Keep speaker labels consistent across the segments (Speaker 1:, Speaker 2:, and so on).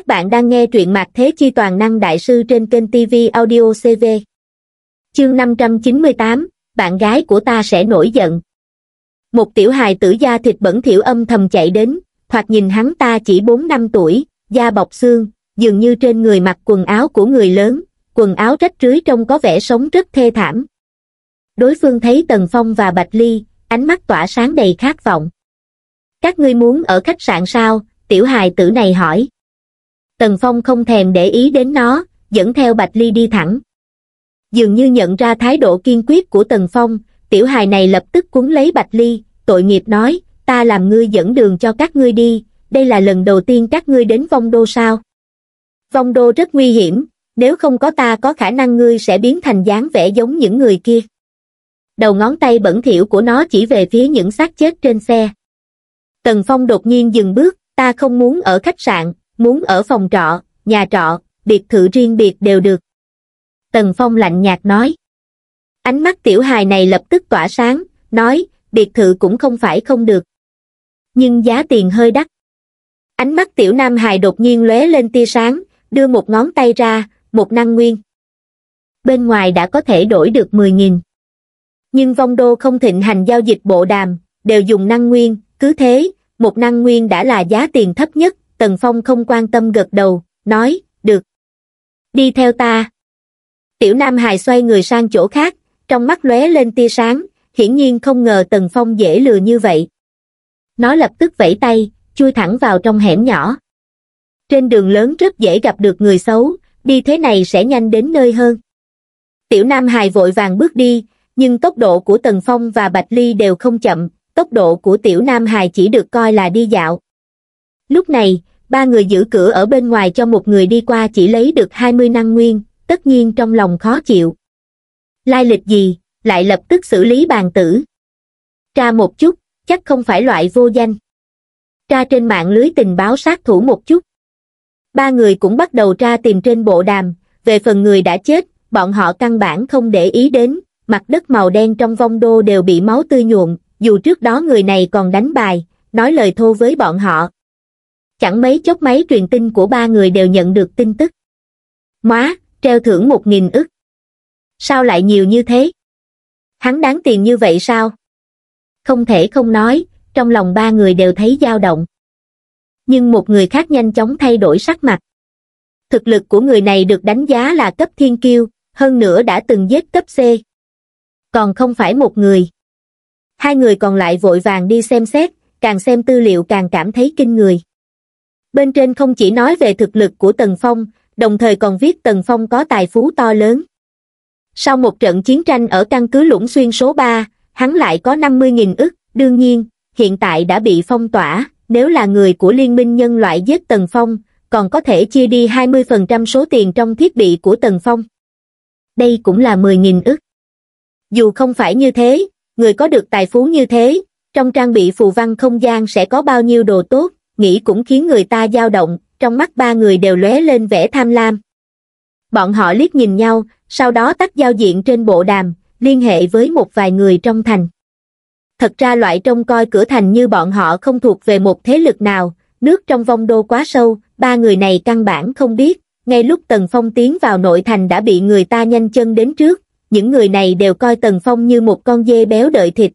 Speaker 1: Các bạn đang nghe truyện Mạc Thế Chi Toàn Năng Đại Sư trên kênh TV Audio CV. Chương 598, bạn gái của ta sẽ nổi giận. Một tiểu hài tử da thịt bẩn thiểu âm thầm chạy đến, thoạt nhìn hắn ta chỉ 4 năm tuổi, da bọc xương, dường như trên người mặc quần áo của người lớn, quần áo rách rưới trông có vẻ sống rất thê thảm. Đối phương thấy Tần Phong và Bạch Ly, ánh mắt tỏa sáng đầy khát vọng. Các ngươi muốn ở khách sạn sao? Tiểu hài tử này hỏi tần phong không thèm để ý đến nó dẫn theo bạch ly đi thẳng dường như nhận ra thái độ kiên quyết của tần phong tiểu hài này lập tức cuốn lấy bạch ly tội nghiệp nói ta làm ngươi dẫn đường cho các ngươi đi đây là lần đầu tiên các ngươi đến vong đô sao vong đô rất nguy hiểm nếu không có ta có khả năng ngươi sẽ biến thành dáng vẻ giống những người kia đầu ngón tay bẩn thỉu của nó chỉ về phía những xác chết trên xe tần phong đột nhiên dừng bước ta không muốn ở khách sạn muốn ở phòng trọ, nhà trọ, biệt thự riêng biệt đều được. Tần Phong lạnh nhạt nói. Ánh mắt tiểu hài này lập tức tỏa sáng, nói, biệt thự cũng không phải không được. Nhưng giá tiền hơi đắt. Ánh mắt tiểu nam hài đột nhiên lóe lên tia sáng, đưa một ngón tay ra, một năng nguyên. Bên ngoài đã có thể đổi được 10.000. Nhưng vong đô không thịnh hành giao dịch bộ đàm, đều dùng năng nguyên, cứ thế, một năng nguyên đã là giá tiền thấp nhất, Tần Phong không quan tâm gật đầu, nói, được. Đi theo ta. Tiểu Nam Hải xoay người sang chỗ khác, trong mắt lóe lên tia sáng, hiển nhiên không ngờ Tần Phong dễ lừa như vậy. Nó lập tức vẫy tay, chui thẳng vào trong hẻm nhỏ. Trên đường lớn rất dễ gặp được người xấu, đi thế này sẽ nhanh đến nơi hơn. Tiểu Nam Hải vội vàng bước đi, nhưng tốc độ của Tần Phong và Bạch Ly đều không chậm, tốc độ của Tiểu Nam Hải chỉ được coi là đi dạo. Lúc này, ba người giữ cửa ở bên ngoài cho một người đi qua chỉ lấy được hai mươi năng nguyên, tất nhiên trong lòng khó chịu. Lai lịch gì, lại lập tức xử lý bàn tử. Tra một chút, chắc không phải loại vô danh. Tra trên mạng lưới tình báo sát thủ một chút. Ba người cũng bắt đầu tra tìm trên bộ đàm, về phần người đã chết, bọn họ căn bản không để ý đến, mặt đất màu đen trong vong đô đều bị máu tươi nhuộm, dù trước đó người này còn đánh bài, nói lời thô với bọn họ, chẳng mấy chốc máy truyền tin của ba người đều nhận được tin tức móa treo thưởng một nghìn ức sao lại nhiều như thế hắn đáng tiền như vậy sao không thể không nói trong lòng ba người đều thấy dao động nhưng một người khác nhanh chóng thay đổi sắc mặt thực lực của người này được đánh giá là cấp thiên kiêu hơn nữa đã từng giết cấp c còn không phải một người hai người còn lại vội vàng đi xem xét càng xem tư liệu càng cảm thấy kinh người bên trên không chỉ nói về thực lực của tần phong đồng thời còn viết tần phong có tài phú to lớn sau một trận chiến tranh ở căn cứ lũng xuyên số ba hắn lại có năm mươi nghìn ức đương nhiên hiện tại đã bị phong tỏa nếu là người của liên minh nhân loại giết tần phong còn có thể chia đi hai mươi phần trăm số tiền trong thiết bị của tần phong đây cũng là mười nghìn ức dù không phải như thế người có được tài phú như thế trong trang bị phù văn không gian sẽ có bao nhiêu đồ tốt nghĩ cũng khiến người ta dao động, trong mắt ba người đều lóe lên vẻ tham lam. Bọn họ liếc nhìn nhau, sau đó tắt giao diện trên bộ đàm, liên hệ với một vài người trong thành. Thật ra loại trông coi cửa thành như bọn họ không thuộc về một thế lực nào, nước trong vong đô quá sâu, ba người này căn bản không biết, ngay lúc Tần Phong tiến vào nội thành đã bị người ta nhanh chân đến trước, những người này đều coi Tần Phong như một con dê béo đợi thịt.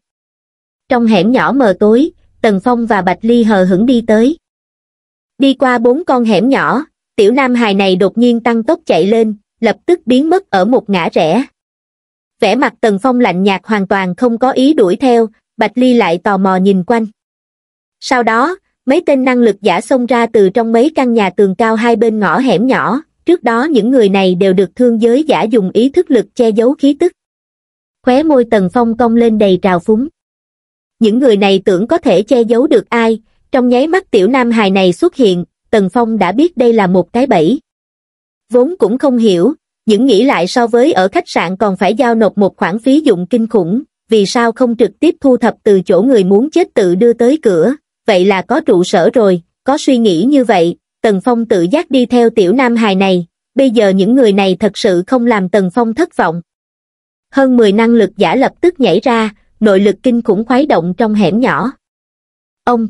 Speaker 1: Trong hẻm nhỏ mờ tối, Tần Phong và Bạch Ly hờ hững đi tới. Đi qua bốn con hẻm nhỏ, tiểu nam hài này đột nhiên tăng tốc chạy lên, lập tức biến mất ở một ngã rẽ. Vẻ mặt Tần Phong lạnh nhạt hoàn toàn không có ý đuổi theo, Bạch Ly lại tò mò nhìn quanh. Sau đó, mấy tên năng lực giả xông ra từ trong mấy căn nhà tường cao hai bên ngõ hẻm nhỏ, trước đó những người này đều được thương giới giả dùng ý thức lực che giấu khí tức. Khóe môi Tần Phong cong lên đầy trào phúng những người này tưởng có thể che giấu được ai, trong nháy mắt tiểu nam hài này xuất hiện, Tần Phong đã biết đây là một cái bẫy. Vốn cũng không hiểu, những nghĩ lại so với ở khách sạn còn phải giao nộp một khoản phí dụng kinh khủng, vì sao không trực tiếp thu thập từ chỗ người muốn chết tự đưa tới cửa, vậy là có trụ sở rồi, có suy nghĩ như vậy, Tần Phong tự giác đi theo tiểu nam hài này, bây giờ những người này thật sự không làm Tần Phong thất vọng. Hơn 10 năng lực giả lập tức nhảy ra, nội lực kinh khủng khoái động trong hẻm nhỏ. Ông!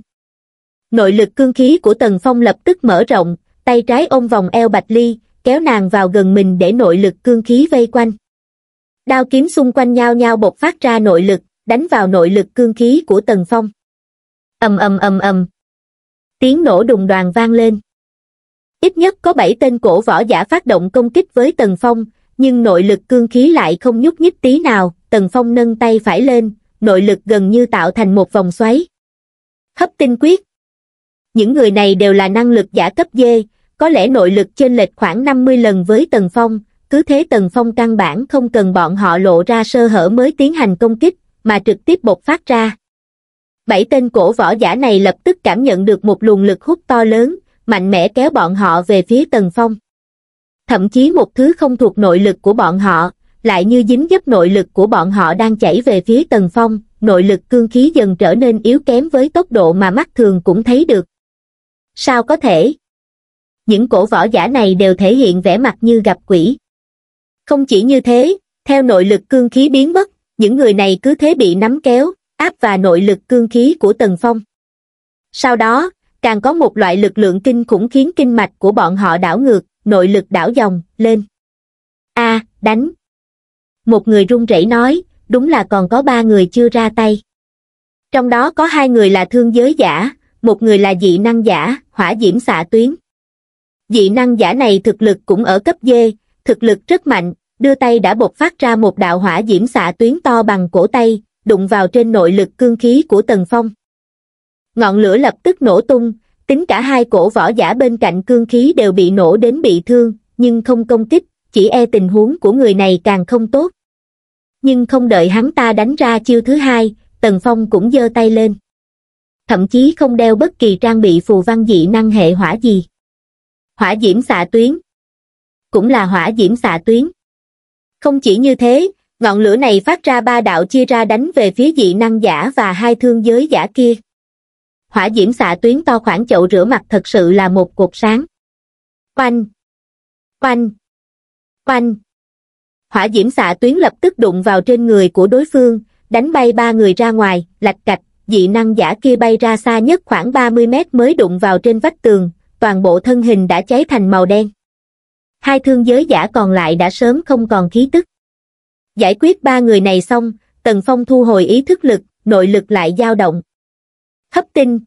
Speaker 1: Nội lực cương khí của Tần Phong lập tức mở rộng, tay trái ôm vòng eo Bạch Ly, kéo nàng vào gần mình để nội lực cương khí vây quanh. Đao kiếm xung quanh nhau nhau bộc phát ra nội lực, đánh vào nội lực cương khí của Tần Phong. ầm ầm ầm ầm. Tiếng nổ đùng đoàn vang lên. Ít nhất có bảy tên cổ võ giả phát động công kích với Tần Phong, nhưng nội lực cương khí lại không nhúc nhích tí nào, Tần Phong nâng tay phải lên, nội lực gần như tạo thành một vòng xoáy. Hấp tinh quyết. Những người này đều là năng lực giả cấp dê, có lẽ nội lực trên lệch khoảng 50 lần với Tần Phong, cứ thế Tần Phong căn bản không cần bọn họ lộ ra sơ hở mới tiến hành công kích, mà trực tiếp bộc phát ra. Bảy tên cổ võ giả này lập tức cảm nhận được một luồng lực hút to lớn, mạnh mẽ kéo bọn họ về phía Tần Phong. Thậm chí một thứ không thuộc nội lực của bọn họ, lại như dính dấp nội lực của bọn họ đang chảy về phía tần phong, nội lực cương khí dần trở nên yếu kém với tốc độ mà mắt thường cũng thấy được. Sao có thể? Những cổ võ giả này đều thể hiện vẻ mặt như gặp quỷ. Không chỉ như thế, theo nội lực cương khí biến mất, những người này cứ thế bị nắm kéo, áp và nội lực cương khí của Tần Phong. Sau đó, càng có một loại lực lượng kinh khủng khiến kinh mạch của bọn họ đảo ngược, nội lực đảo dòng, lên. A, đánh, một người run rẩy nói đúng là còn có ba người chưa ra tay trong đó có hai người là thương giới giả một người là dị năng giả hỏa diễm xạ tuyến dị năng giả này thực lực cũng ở cấp dê thực lực rất mạnh đưa tay đã bộc phát ra một đạo hỏa diễm xạ tuyến to bằng cổ tay đụng vào trên nội lực cương khí của tần phong ngọn lửa lập tức nổ tung tính cả hai cổ võ giả bên cạnh cương khí đều bị nổ đến bị thương nhưng không công kích chỉ e tình huống của người này càng không tốt nhưng không đợi hắn ta đánh ra chiêu thứ hai tần phong cũng giơ tay lên thậm chí không đeo bất kỳ trang bị phù văn dị năng hệ hỏa gì hỏa diễm xạ tuyến cũng là hỏa diễm xạ tuyến không chỉ như thế ngọn lửa này phát ra ba đạo chia ra đánh về phía dị năng giả và hai thương giới giả kia hỏa diễm xạ tuyến to khoảng chậu rửa mặt thật sự là một cuộc sáng oanh oanh oanh Hỏa diễm xạ tuyến lập tức đụng vào trên người của đối phương, đánh bay ba người ra ngoài, lạch cạch, dị năng giả kia bay ra xa nhất khoảng 30 mét mới đụng vào trên vách tường, toàn bộ thân hình đã cháy thành màu đen. Hai thương giới giả còn lại đã sớm không còn khí tức. Giải quyết ba người này xong, Tần Phong thu hồi ý thức lực, nội lực lại dao động. Hấp tinh.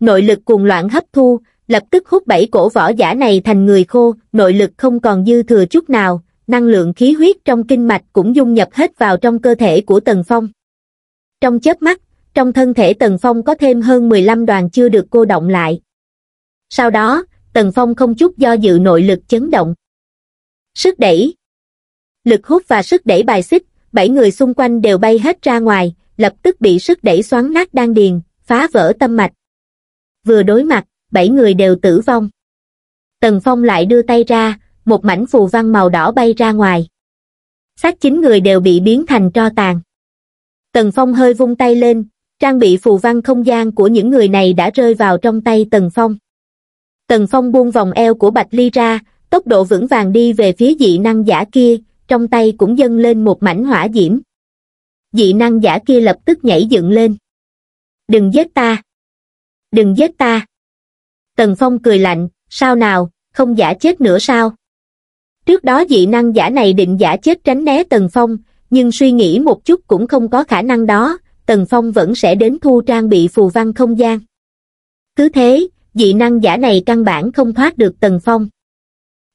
Speaker 1: Nội lực cuồng loạn hấp thu, lập tức hút bảy cổ võ giả này thành người khô, nội lực không còn dư thừa chút nào, năng lượng khí huyết trong kinh mạch cũng dung nhập hết vào trong cơ thể của Tần Phong. Trong chớp mắt, trong thân thể Tần Phong có thêm hơn 15 đoàn chưa được cô động lại. Sau đó, Tần Phong không chút do dự nội lực chấn động. Sức đẩy Lực hút và sức đẩy bài xích, bảy người xung quanh đều bay hết ra ngoài, lập tức bị sức đẩy xoắn nát đan điền, phá vỡ tâm mạch. Vừa đối mặt, bảy người đều tử vong. Tần Phong lại đưa tay ra, một mảnh phù văn màu đỏ bay ra ngoài. Xác chín người đều bị biến thành tro tàn. Tần Phong hơi vung tay lên, trang bị phù văn không gian của những người này đã rơi vào trong tay Tần Phong. Tần Phong buông vòng eo của Bạch Ly ra, tốc độ vững vàng đi về phía dị năng giả kia, trong tay cũng dâng lên một mảnh hỏa diễm. Dị năng giả kia lập tức nhảy dựng lên. Đừng giết ta! Đừng giết ta! Tần Phong cười lạnh, sao nào, không giả chết nữa sao? Trước đó dị năng giả này định giả chết tránh né Tần Phong, nhưng suy nghĩ một chút cũng không có khả năng đó, Tần Phong vẫn sẽ đến thu trang bị phù văn không gian. Cứ thế, dị năng giả này căn bản không thoát được Tần Phong.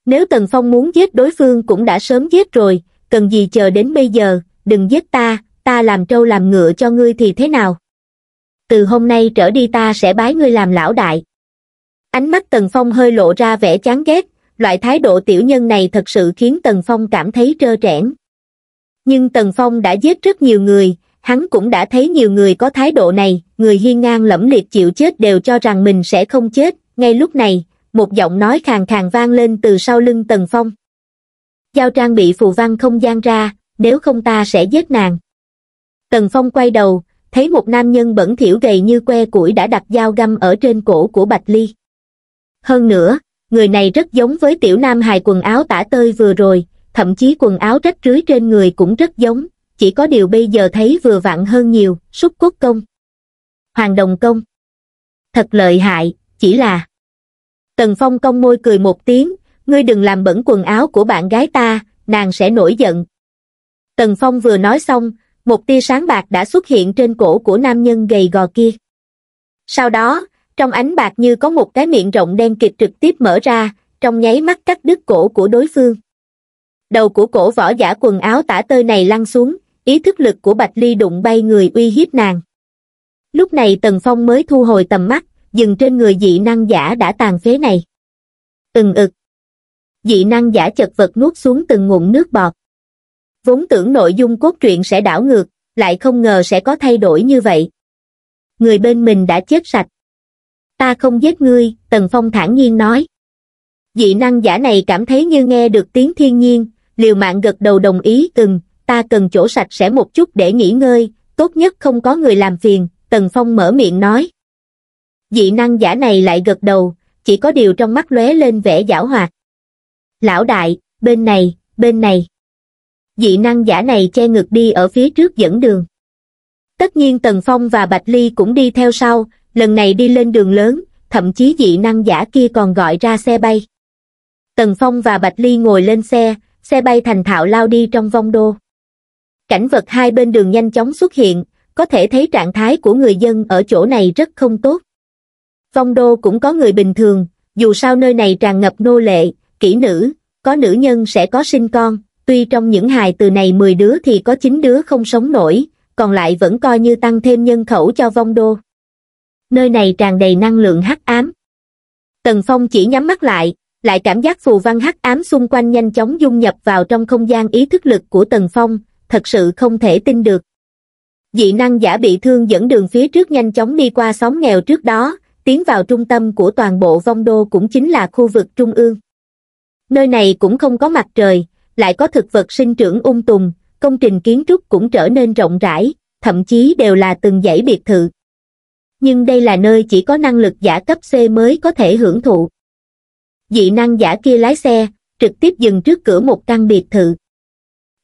Speaker 1: Nếu Tần Phong muốn giết đối phương cũng đã sớm giết rồi, cần gì chờ đến bây giờ, đừng giết ta, ta làm trâu làm ngựa cho ngươi thì thế nào? Từ hôm nay trở đi ta sẽ bái ngươi làm lão đại. Ánh mắt Tần Phong hơi lộ ra vẻ chán ghét, loại thái độ tiểu nhân này thật sự khiến Tần Phong cảm thấy trơ trẽn. Nhưng Tần Phong đã giết rất nhiều người, hắn cũng đã thấy nhiều người có thái độ này, người hiên ngang lẫm liệt chịu chết đều cho rằng mình sẽ không chết, ngay lúc này, một giọng nói khàn khàn vang lên từ sau lưng Tần Phong. Giao trang bị phù văn không gian ra, nếu không ta sẽ giết nàng. Tần Phong quay đầu, thấy một nam nhân bẩn thỉu gầy như que củi đã đặt dao găm ở trên cổ của Bạch Ly. Hơn nữa, người này rất giống với tiểu nam hài quần áo tả tơi vừa rồi, thậm chí quần áo rách rưới trên người cũng rất giống, chỉ có điều bây giờ thấy vừa vặn hơn nhiều, xúc cốt công. Hoàng đồng công. Thật lợi hại, chỉ là... Tần Phong công môi cười một tiếng, ngươi đừng làm bẩn quần áo của bạn gái ta, nàng sẽ nổi giận. Tần Phong vừa nói xong, một tia sáng bạc đã xuất hiện trên cổ của nam nhân gầy gò kia. Sau đó, trong ánh bạc như có một cái miệng rộng đen kịch trực tiếp mở ra, trong nháy mắt cắt đứt cổ của đối phương. Đầu của cổ võ giả quần áo tả tơi này lăn xuống, ý thức lực của Bạch Ly đụng bay người uy hiếp nàng. Lúc này Tần Phong mới thu hồi tầm mắt, dừng trên người dị năng giả đã tàn phế này. Từng ực. Dị năng giả chật vật nuốt xuống từng ngụm nước bọt. Vốn tưởng nội dung cốt truyện sẽ đảo ngược, lại không ngờ sẽ có thay đổi như vậy. Người bên mình đã chết sạch ta không giết ngươi, Tần Phong thản nhiên nói. Dị năng giả này cảm thấy như nghe được tiếng thiên nhiên, liều mạng gật đầu đồng ý từng, ta cần chỗ sạch sẽ một chút để nghỉ ngơi, tốt nhất không có người làm phiền, Tần Phong mở miệng nói. Dị năng giả này lại gật đầu, chỉ có điều trong mắt lóe lên vẻ giảo hoạt. Lão đại, bên này, bên này. Dị năng giả này che ngực đi ở phía trước dẫn đường. Tất nhiên Tần Phong và Bạch Ly cũng đi theo sau, lần này đi lên đường lớn, thậm chí dị năng giả kia còn gọi ra xe bay. Tần Phong và Bạch Ly ngồi lên xe, xe bay thành thạo lao đi trong vong đô. Cảnh vật hai bên đường nhanh chóng xuất hiện, có thể thấy trạng thái của người dân ở chỗ này rất không tốt. Vong đô cũng có người bình thường, dù sao nơi này tràn ngập nô lệ, kỹ nữ, có nữ nhân sẽ có sinh con, tuy trong những hài từ này 10 đứa thì có 9 đứa không sống nổi, còn lại vẫn coi như tăng thêm nhân khẩu cho vong đô nơi này tràn đầy năng lượng hắc ám. Tần Phong chỉ nhắm mắt lại, lại cảm giác phù văn hắc ám xung quanh nhanh chóng dung nhập vào trong không gian ý thức lực của Tần Phong, thật sự không thể tin được. Dị năng giả bị thương dẫn đường phía trước nhanh chóng đi qua xóm nghèo trước đó, tiến vào trung tâm của toàn bộ vong đô cũng chính là khu vực trung ương. Nơi này cũng không có mặt trời, lại có thực vật sinh trưởng ung tùm, công trình kiến trúc cũng trở nên rộng rãi, thậm chí đều là từng dãy biệt thự nhưng đây là nơi chỉ có năng lực giả cấp C mới có thể hưởng thụ. Dị năng giả kia lái xe, trực tiếp dừng trước cửa một căn biệt thự.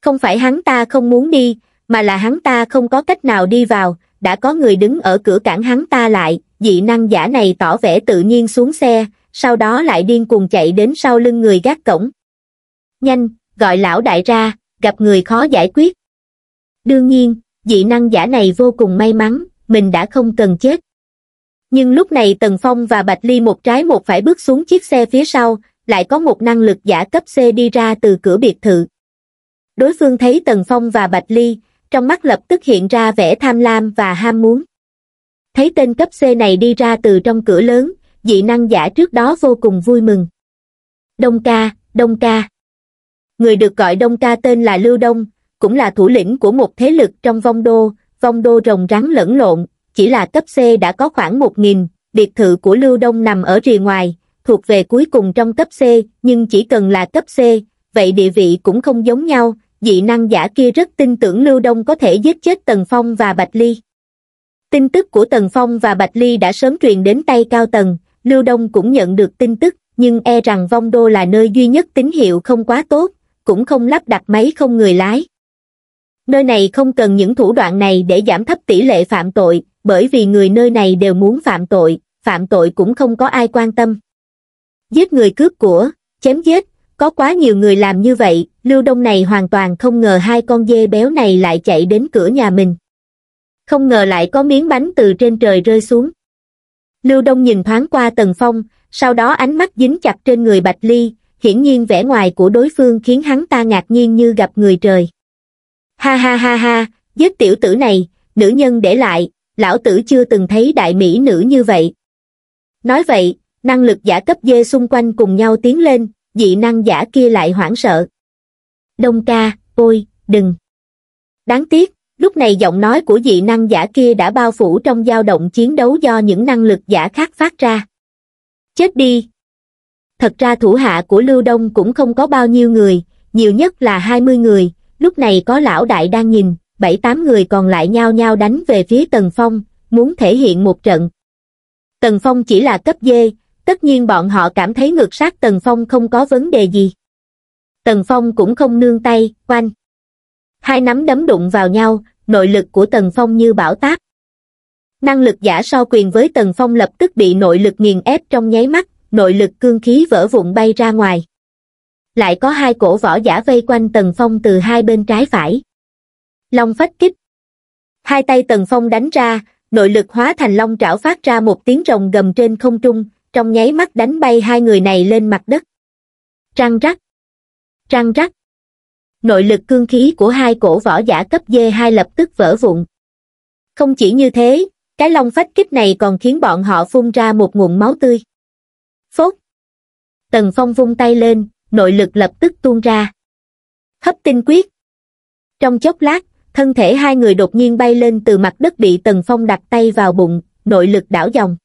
Speaker 1: Không phải hắn ta không muốn đi, mà là hắn ta không có cách nào đi vào, đã có người đứng ở cửa cản hắn ta lại, dị năng giả này tỏ vẻ tự nhiên xuống xe, sau đó lại điên cuồng chạy đến sau lưng người gác cổng. Nhanh, gọi lão đại ra, gặp người khó giải quyết. Đương nhiên, dị năng giả này vô cùng may mắn, mình đã không cần chết. Nhưng lúc này Tần Phong và Bạch Ly một trái một phải bước xuống chiếc xe phía sau, lại có một năng lực giả cấp C đi ra từ cửa biệt thự. Đối phương thấy Tần Phong và Bạch Ly, trong mắt lập tức hiện ra vẻ tham lam và ham muốn. Thấy tên cấp C này đi ra từ trong cửa lớn, dị năng giả trước đó vô cùng vui mừng. Đông ca, Đông ca. Người được gọi Đông ca tên là Lưu Đông, cũng là thủ lĩnh của một thế lực trong vong đô, phong đô rồng rắn lẫn lộn, chỉ là cấp C đã có khoảng 1.000, biệt thự của Lưu Đông nằm ở rìa ngoài, thuộc về cuối cùng trong cấp C, nhưng chỉ cần là cấp C, vậy địa vị cũng không giống nhau, dị năng giả kia rất tin tưởng Lưu Đông có thể giết chết Tần Phong và Bạch Ly. Tin tức của Tần Phong và Bạch Ly đã sớm truyền đến tay Cao Tần, Lưu Đông cũng nhận được tin tức, nhưng e rằng Vong Đô là nơi duy nhất tín hiệu không quá tốt, cũng không lắp đặt máy không người lái. Nơi này không cần những thủ đoạn này để giảm thấp tỷ lệ phạm tội, bởi vì người nơi này đều muốn phạm tội, phạm tội cũng không có ai quan tâm. Giết người cướp của, chém giết, có quá nhiều người làm như vậy, Lưu Đông này hoàn toàn không ngờ hai con dê béo này lại chạy đến cửa nhà mình. Không ngờ lại có miếng bánh từ trên trời rơi xuống. Lưu Đông nhìn thoáng qua Tần Phong, sau đó ánh mắt dính chặt trên người Bạch Ly, hiển nhiên vẻ ngoài của đối phương khiến hắn ta ngạc nhiên như gặp người trời ha ha ha ha giết tiểu tử này nữ nhân để lại lão tử chưa từng thấy đại mỹ nữ như vậy nói vậy năng lực giả cấp dê xung quanh cùng nhau tiến lên dị năng giả kia lại hoảng sợ đông ca ôi đừng đáng tiếc lúc này giọng nói của dị năng giả kia đã bao phủ trong dao động chiến đấu do những năng lực giả khác phát ra chết đi thật ra thủ hạ của lưu đông cũng không có bao nhiêu người nhiều nhất là hai mươi người lúc này có lão đại đang nhìn, bảy tám người còn lại nhao nhao đánh về phía Tần Phong, muốn thể hiện một trận. Tần Phong chỉ là cấp dê, tất nhiên bọn họ cảm thấy ngược sát Tần Phong không có vấn đề gì. Tần Phong cũng không nương tay, quanh. Hai nắm đấm đụng vào nhau, nội lực của Tần Phong như bão táp. Năng lực giả so quyền với Tần Phong lập tức bị nội lực nghiền ép trong nháy mắt, nội lực cương khí vỡ vụn bay ra ngoài lại có hai cổ võ giả vây quanh Tần Phong từ hai bên trái phải. Long phách kích. Hai tay Tần Phong đánh ra, nội lực hóa thành long trảo phát ra một tiếng rồng gầm trên không trung, trong nháy mắt đánh bay hai người này lên mặt đất. Răng rắc. Răng rắc. Nội lực cương khí của hai cổ võ giả cấp dê hai lập tức vỡ vụn. Không chỉ như thế, cái long phách kích này còn khiến bọn họ phun ra một nguồn máu tươi. Phốt. Tần Phong vung tay lên, nội lực lập tức tuôn ra hấp tinh quyết trong chốc lát thân thể hai người đột nhiên bay lên từ mặt đất bị tần phong đặt tay vào bụng nội lực đảo dòng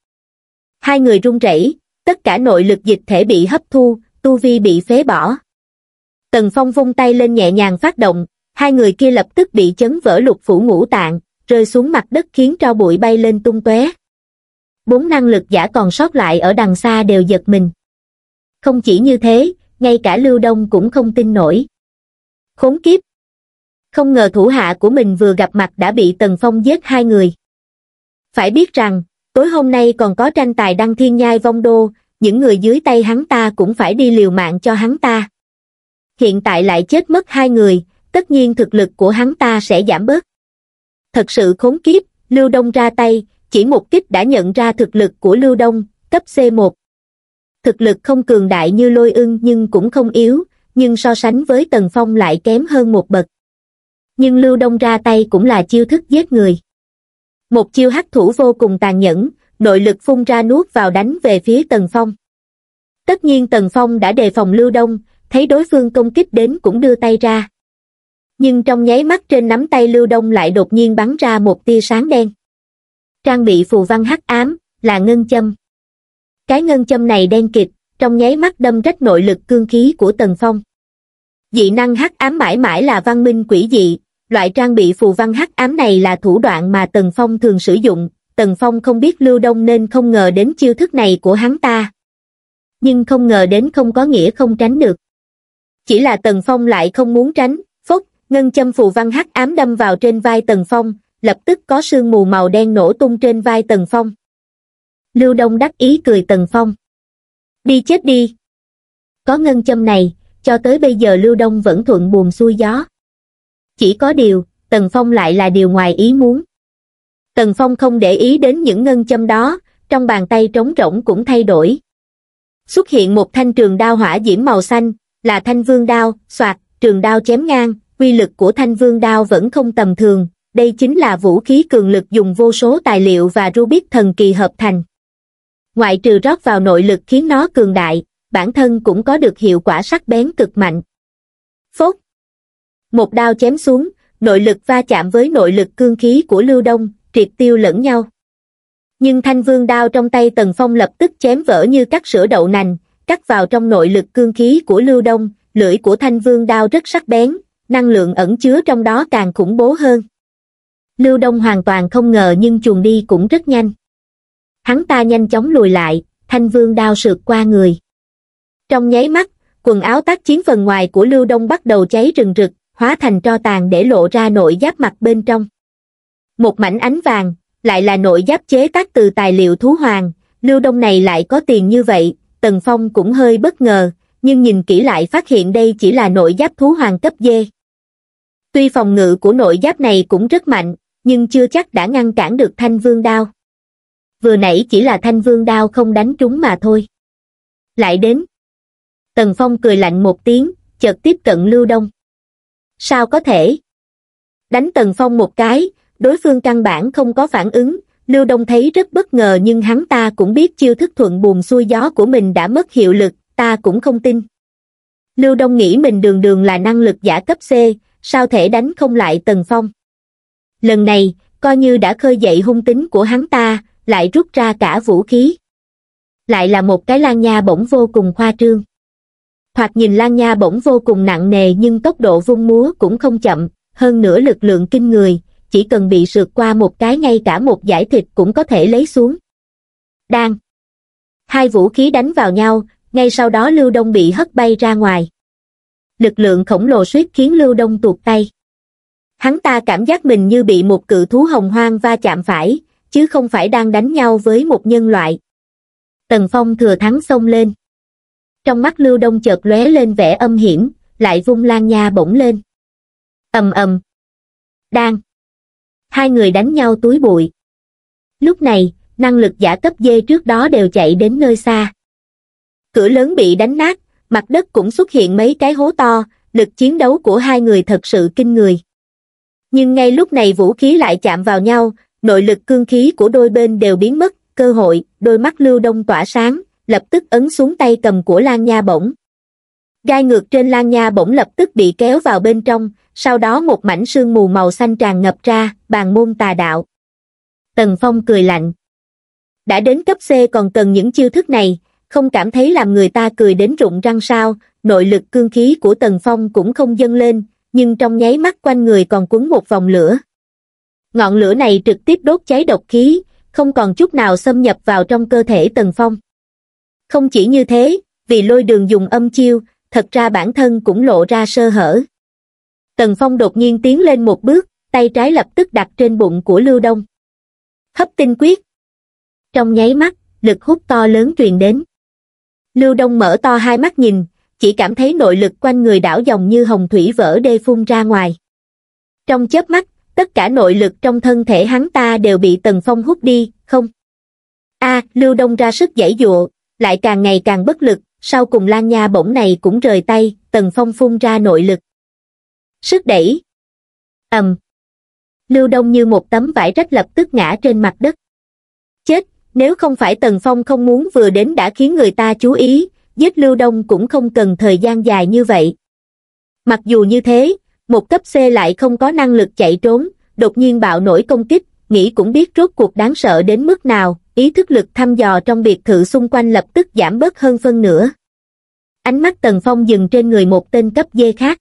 Speaker 1: hai người run rẩy tất cả nội lực dịch thể bị hấp thu tu vi bị phế bỏ tần phong vung tay lên nhẹ nhàng phát động hai người kia lập tức bị chấn vỡ lục phủ ngũ tạng rơi xuống mặt đất khiến cho bụi bay lên tung tóe bốn năng lực giả còn sót lại ở đằng xa đều giật mình không chỉ như thế ngay cả Lưu Đông cũng không tin nổi. Khốn kiếp! Không ngờ thủ hạ của mình vừa gặp mặt đã bị Tần Phong giết hai người. Phải biết rằng, tối hôm nay còn có tranh tài đăng thiên nhai vong đô, những người dưới tay hắn ta cũng phải đi liều mạng cho hắn ta. Hiện tại lại chết mất hai người, tất nhiên thực lực của hắn ta sẽ giảm bớt. Thật sự khốn kiếp, Lưu Đông ra tay, chỉ một kích đã nhận ra thực lực của Lưu Đông, cấp C1 thực lực không cường đại như lôi ưng nhưng cũng không yếu, nhưng so sánh với Tần Phong lại kém hơn một bậc. Nhưng Lưu Đông ra tay cũng là chiêu thức giết người. Một chiêu hắc thủ vô cùng tàn nhẫn, nội lực phun ra nuốt vào đánh về phía Tần Phong. Tất nhiên Tần Phong đã đề phòng Lưu Đông, thấy đối phương công kích đến cũng đưa tay ra. Nhưng trong nháy mắt trên nắm tay Lưu Đông lại đột nhiên bắn ra một tia sáng đen. Trang bị phù văn hắc ám, là ngân châm cái ngân châm này đen kịt trong nháy mắt đâm rách nội lực cương khí của tần phong dị năng hắc ám mãi mãi là văn minh quỷ dị loại trang bị phù văn hắc ám này là thủ đoạn mà tần phong thường sử dụng tần phong không biết lưu đông nên không ngờ đến chiêu thức này của hắn ta nhưng không ngờ đến không có nghĩa không tránh được chỉ là tần phong lại không muốn tránh phốc ngân châm phù văn hắc ám đâm vào trên vai tần phong lập tức có sương mù màu đen nổ tung trên vai tần phong lưu đông đắc ý cười tần phong đi chết đi có ngân châm này cho tới bây giờ lưu đông vẫn thuận buồm xuôi gió chỉ có điều tần phong lại là điều ngoài ý muốn tần phong không để ý đến những ngân châm đó trong bàn tay trống rỗng cũng thay đổi xuất hiện một thanh trường đao hỏa diễm màu xanh là thanh vương đao soạt trường đao chém ngang quy lực của thanh vương đao vẫn không tầm thường đây chính là vũ khí cường lực dùng vô số tài liệu và rubik thần kỳ hợp thành ngoại trừ rót vào nội lực khiến nó cường đại, bản thân cũng có được hiệu quả sắc bén cực mạnh. Phốt Một đao chém xuống, nội lực va chạm với nội lực cương khí của Lưu Đông, triệt tiêu lẫn nhau. Nhưng thanh vương đao trong tay Tần Phong lập tức chém vỡ như cắt sữa đậu nành, cắt vào trong nội lực cương khí của Lưu Đông, lưỡi của thanh vương đao rất sắc bén, năng lượng ẩn chứa trong đó càng khủng bố hơn. Lưu Đông hoàn toàn không ngờ nhưng chuồng đi cũng rất nhanh hắn ta nhanh chóng lùi lại thanh vương đao sượt qua người trong nháy mắt quần áo tác chiến phần ngoài của lưu đông bắt đầu cháy rừng rực hóa thành tro tàn để lộ ra nội giáp mặt bên trong một mảnh ánh vàng lại là nội giáp chế tác từ tài liệu thú hoàng lưu đông này lại có tiền như vậy tần phong cũng hơi bất ngờ nhưng nhìn kỹ lại phát hiện đây chỉ là nội giáp thú hoàng cấp dê tuy phòng ngự của nội giáp này cũng rất mạnh nhưng chưa chắc đã ngăn cản được thanh vương đao vừa nãy chỉ là thanh vương đao không đánh trúng mà thôi. Lại đến. Tần Phong cười lạnh một tiếng, chợt tiếp cận Lưu Đông. Sao có thể? Đánh Tần Phong một cái, đối phương căn bản không có phản ứng, Lưu Đông thấy rất bất ngờ nhưng hắn ta cũng biết chiêu thức thuận buồn xuôi gió của mình đã mất hiệu lực, ta cũng không tin. Lưu Đông nghĩ mình đường đường là năng lực giả cấp C, sao thể đánh không lại Tần Phong. Lần này, coi như đã khơi dậy hung tính của hắn ta, lại rút ra cả vũ khí. Lại là một cái lan nha bổng vô cùng khoa trương. Thoạt nhìn lan nha bổng vô cùng nặng nề nhưng tốc độ vung múa cũng không chậm, hơn nữa lực lượng kinh người, chỉ cần bị sượt qua một cái ngay cả một giải thịt cũng có thể lấy xuống. Đang. Hai vũ khí đánh vào nhau, ngay sau đó Lưu Đông bị hất bay ra ngoài. Lực lượng khổng lồ suýt khiến Lưu Đông tuột tay. Hắn ta cảm giác mình như bị một cự thú hồng hoang va chạm phải, chứ không phải đang đánh nhau với một nhân loại. Tần Phong thừa thắng xông lên. Trong mắt Lưu Đông chợt lóe lên vẻ âm hiểm, lại vung lan nha bổng lên. ầm ầm. Đang. Hai người đánh nhau túi bụi. Lúc này, năng lực giả cấp dê trước đó đều chạy đến nơi xa. Cửa lớn bị đánh nát, mặt đất cũng xuất hiện mấy cái hố to, lực chiến đấu của hai người thật sự kinh người. Nhưng ngay lúc này vũ khí lại chạm vào nhau, nội lực cương khí của đôi bên đều biến mất, cơ hội, đôi mắt lưu đông tỏa sáng, lập tức ấn xuống tay cầm của Lan Nha bổng. Gai ngược trên Lan Nha Bổng lập tức bị kéo vào bên trong, sau đó một mảnh sương mù màu xanh tràn ngập ra, bàn môn tà đạo. Tần Phong cười lạnh. Đã đến cấp C còn cần những chiêu thức này, không cảm thấy làm người ta cười đến rụng răng sao, nội lực cương khí của Tần Phong cũng không dâng lên, nhưng trong nháy mắt quanh người còn cuốn một vòng lửa ngọn lửa này trực tiếp đốt cháy độc khí không còn chút nào xâm nhập vào trong cơ thể tần phong không chỉ như thế vì lôi đường dùng âm chiêu thật ra bản thân cũng lộ ra sơ hở tần phong đột nhiên tiến lên một bước tay trái lập tức đặt trên bụng của lưu đông hấp tinh quyết trong nháy mắt lực hút to lớn truyền đến lưu đông mở to hai mắt nhìn chỉ cảm thấy nội lực quanh người đảo dòng như hồng thủy vỡ đê phun ra ngoài trong chớp mắt tất cả nội lực trong thân thể hắn ta đều bị Tần Phong hút đi, không? A, Lưu Đông ra sức giải dụa, lại càng ngày càng bất lực, sau cùng Lan Nha bổng này cũng rời tay, Tần Phong phun ra nội lực. Sức đẩy. ầm, um. Lưu Đông như một tấm vải rách lập tức ngã trên mặt đất. Chết, nếu không phải Tần Phong không muốn vừa đến đã khiến người ta chú ý, giết Lưu Đông cũng không cần thời gian dài như vậy. Mặc dù như thế, một cấp C lại không có năng lực chạy trốn, đột nhiên bạo nổi công kích, nghĩ cũng biết rốt cuộc đáng sợ đến mức nào, ý thức lực thăm dò trong biệt thự xung quanh lập tức giảm bớt hơn phân nửa. Ánh mắt Tần Phong dừng trên người một tên cấp dê khác.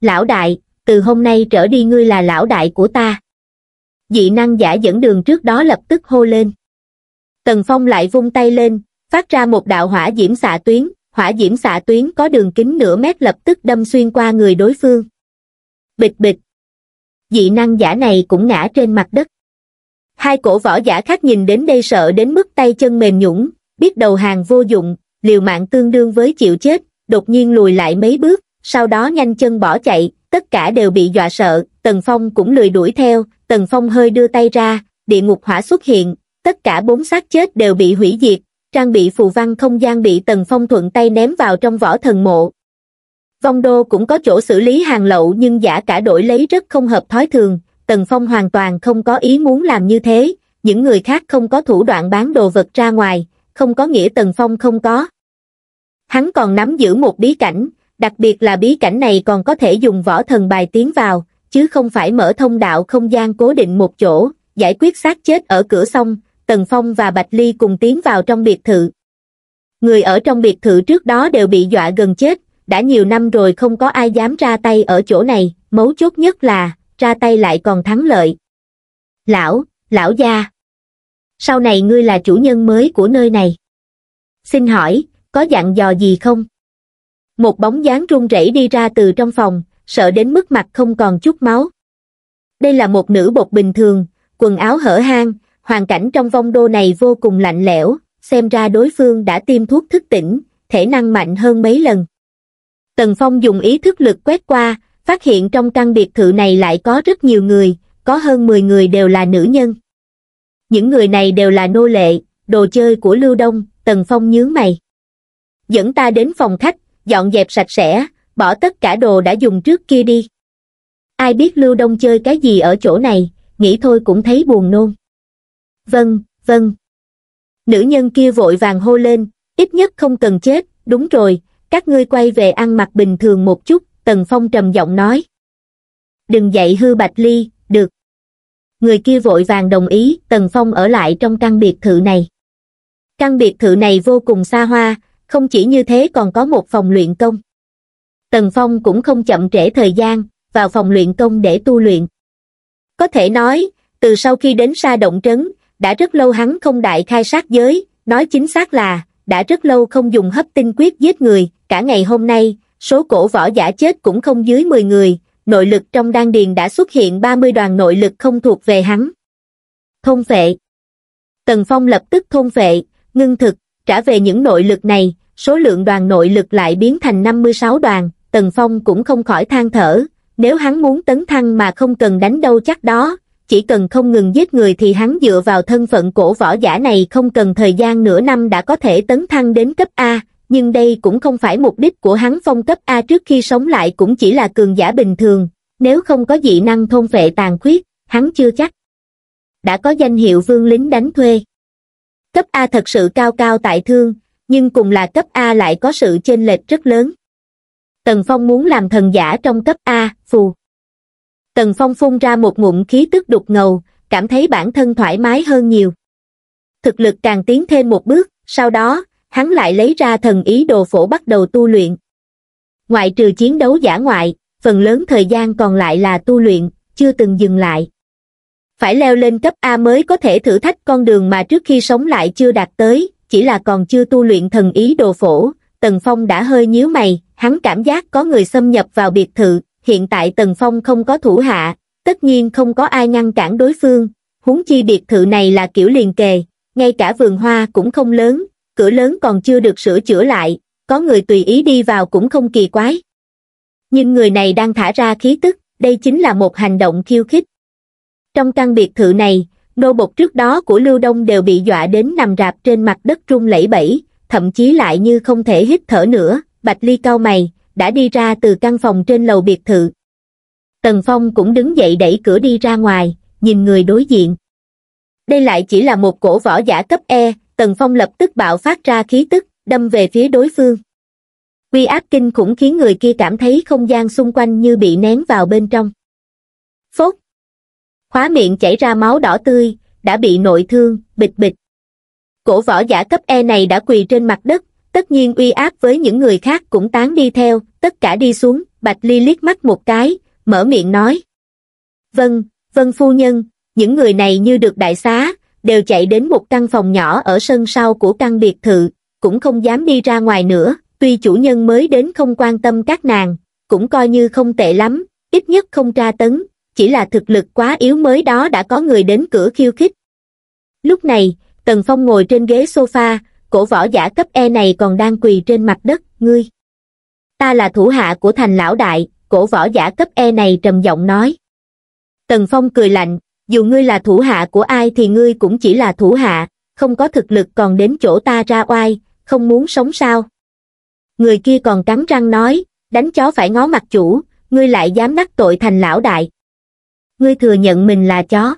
Speaker 1: Lão đại, từ hôm nay trở đi ngươi là lão đại của ta. Dị năng giả dẫn đường trước đó lập tức hô lên. Tần Phong lại vung tay lên, phát ra một đạo hỏa diễm xạ tuyến, hỏa diễm xạ tuyến có đường kính nửa mét lập tức đâm xuyên qua người đối phương bịch bịch dị năng giả này cũng ngã trên mặt đất hai cổ võ giả khác nhìn đến đây sợ đến mức tay chân mềm nhũng biết đầu hàng vô dụng liều mạng tương đương với chịu chết đột nhiên lùi lại mấy bước sau đó nhanh chân bỏ chạy tất cả đều bị dọa sợ tần phong cũng lười đuổi theo tần phong hơi đưa tay ra địa ngục hỏa xuất hiện tất cả bốn xác chết đều bị hủy diệt trang bị phù văn không gian bị tần phong thuận tay ném vào trong võ thần mộ vong đô cũng có chỗ xử lý hàng lậu nhưng giả cả đổi lấy rất không hợp thói thường tần phong hoàn toàn không có ý muốn làm như thế những người khác không có thủ đoạn bán đồ vật ra ngoài không có nghĩa tần phong không có hắn còn nắm giữ một bí cảnh đặc biệt là bí cảnh này còn có thể dùng võ thần bài tiến vào chứ không phải mở thông đạo không gian cố định một chỗ giải quyết xác chết ở cửa sông tần phong và bạch ly cùng tiến vào trong biệt thự người ở trong biệt thự trước đó đều bị dọa gần chết đã nhiều năm rồi không có ai dám ra tay ở chỗ này, mấu chốt nhất là, ra tay lại còn thắng lợi. Lão, lão gia. Sau này ngươi là chủ nhân mới của nơi này. Xin hỏi, có dặn dò gì không? Một bóng dáng run rẩy đi ra từ trong phòng, sợ đến mức mặt không còn chút máu. Đây là một nữ bột bình thường, quần áo hở hang, hoàn cảnh trong vong đô này vô cùng lạnh lẽo, xem ra đối phương đã tiêm thuốc thức tỉnh, thể năng mạnh hơn mấy lần. Tần Phong dùng ý thức lực quét qua, phát hiện trong căn biệt thự này lại có rất nhiều người, có hơn 10 người đều là nữ nhân. Những người này đều là nô lệ, đồ chơi của Lưu Đông, Tần Phong nhướng mày. Dẫn ta đến phòng khách, dọn dẹp sạch sẽ, bỏ tất cả đồ đã dùng trước kia đi. Ai biết Lưu Đông chơi cái gì ở chỗ này, nghĩ thôi cũng thấy buồn nôn. Vâng, vâng. Nữ nhân kia vội vàng hô lên, ít nhất không cần chết, đúng rồi, các ngươi quay về ăn mặc bình thường một chút, Tần Phong trầm giọng nói. Đừng dậy hư Bạch Ly, được. Người kia vội vàng đồng ý, Tần Phong ở lại trong căn biệt thự này. Căn biệt thự này vô cùng xa hoa, không chỉ như thế còn có một phòng luyện công. Tần Phong cũng không chậm trễ thời gian, vào phòng luyện công để tu luyện. Có thể nói, từ sau khi đến Sa Động Trấn, đã rất lâu hắn không đại khai sát giới, nói chính xác là, đã rất lâu không dùng hấp tinh quyết giết người, cả ngày hôm nay, số cổ võ giả chết cũng không dưới 10 người, nội lực trong đan điền đã xuất hiện 30 đoàn nội lực không thuộc về hắn. Thôn vệ Tần Phong lập tức thôn vệ, ngưng thực, trả về những nội lực này, số lượng đoàn nội lực lại biến thành 56 đoàn, Tần Phong cũng không khỏi than thở, nếu hắn muốn tấn thăng mà không cần đánh đâu chắc đó, chỉ cần không ngừng giết người thì hắn dựa vào thân phận cổ võ giả này không cần thời gian nửa năm đã có thể tấn thăng đến cấp A, nhưng đây cũng không phải mục đích của hắn phong cấp A trước khi sống lại cũng chỉ là cường giả bình thường, nếu không có dị năng thôn vệ tàn khuyết, hắn chưa chắc. Đã có danh hiệu vương lính đánh thuê. Cấp A thật sự cao cao tại thương, nhưng cùng là cấp A lại có sự chênh lệch rất lớn. Tần Phong muốn làm thần giả trong cấp A, phù. Tần Phong phun ra một ngụm khí tức đục ngầu, cảm thấy bản thân thoải mái hơn nhiều. Thực lực càng tiến thêm một bước, sau đó, hắn lại lấy ra thần ý đồ phổ bắt đầu tu luyện. Ngoại trừ chiến đấu giả ngoại, phần lớn thời gian còn lại là tu luyện, chưa từng dừng lại. Phải leo lên cấp A mới có thể thử thách con đường mà trước khi sống lại chưa đạt tới, chỉ là còn chưa tu luyện thần ý đồ phổ, Tần Phong đã hơi nhíu mày, hắn cảm giác có người xâm nhập vào biệt thự, hiện tại Tần Phong không có thủ hạ, tất nhiên không có ai ngăn cản đối phương, huống chi biệt thự này là kiểu liền kề, ngay cả vườn hoa cũng không lớn, cửa lớn còn chưa được sửa chữa lại, có người tùy ý đi vào cũng không kỳ quái. Nhưng người này đang thả ra khí tức, đây chính là một hành động khiêu khích. Trong căn biệt thự này, nô bộc trước đó của Lưu Đông đều bị dọa đến nằm rạp trên mặt đất trung lẫy bẫy, thậm chí lại như không thể hít thở nữa, Bạch Ly cau mày, đã đi ra từ căn phòng trên lầu biệt thự. Tần Phong cũng đứng dậy đẩy cửa đi ra ngoài, nhìn người đối diện. Đây lại chỉ là một cổ võ giả cấp E, tần phong lập tức bạo phát ra khí tức đâm về phía đối phương uy áp kinh khủng khiến người kia cảm thấy không gian xung quanh như bị nén vào bên trong phốt khóa miệng chảy ra máu đỏ tươi đã bị nội thương bịch bịch cổ võ giả cấp e này đã quỳ trên mặt đất tất nhiên uy áp với những người khác cũng tán đi theo tất cả đi xuống bạch ly liếc mắt một cái mở miệng nói vâng vâng phu nhân những người này như được đại xá đều chạy đến một căn phòng nhỏ ở sân sau của căn biệt thự, cũng không dám đi ra ngoài nữa, tuy chủ nhân mới đến không quan tâm các nàng, cũng coi như không tệ lắm, ít nhất không tra tấn, chỉ là thực lực quá yếu mới đó đã có người đến cửa khiêu khích. Lúc này, Tần Phong ngồi trên ghế sofa, cổ võ giả cấp E này còn đang quỳ trên mặt đất, ngươi. Ta là thủ hạ của thành lão đại, cổ võ giả cấp E này trầm giọng nói. Tần Phong cười lạnh, dù ngươi là thủ hạ của ai thì ngươi cũng chỉ là thủ hạ, không có thực lực còn đến chỗ ta ra oai, không muốn sống sao. Người kia còn cắn răng nói, đánh chó phải ngó mặt chủ, ngươi lại dám đắc tội thành lão đại. Ngươi thừa nhận mình là chó.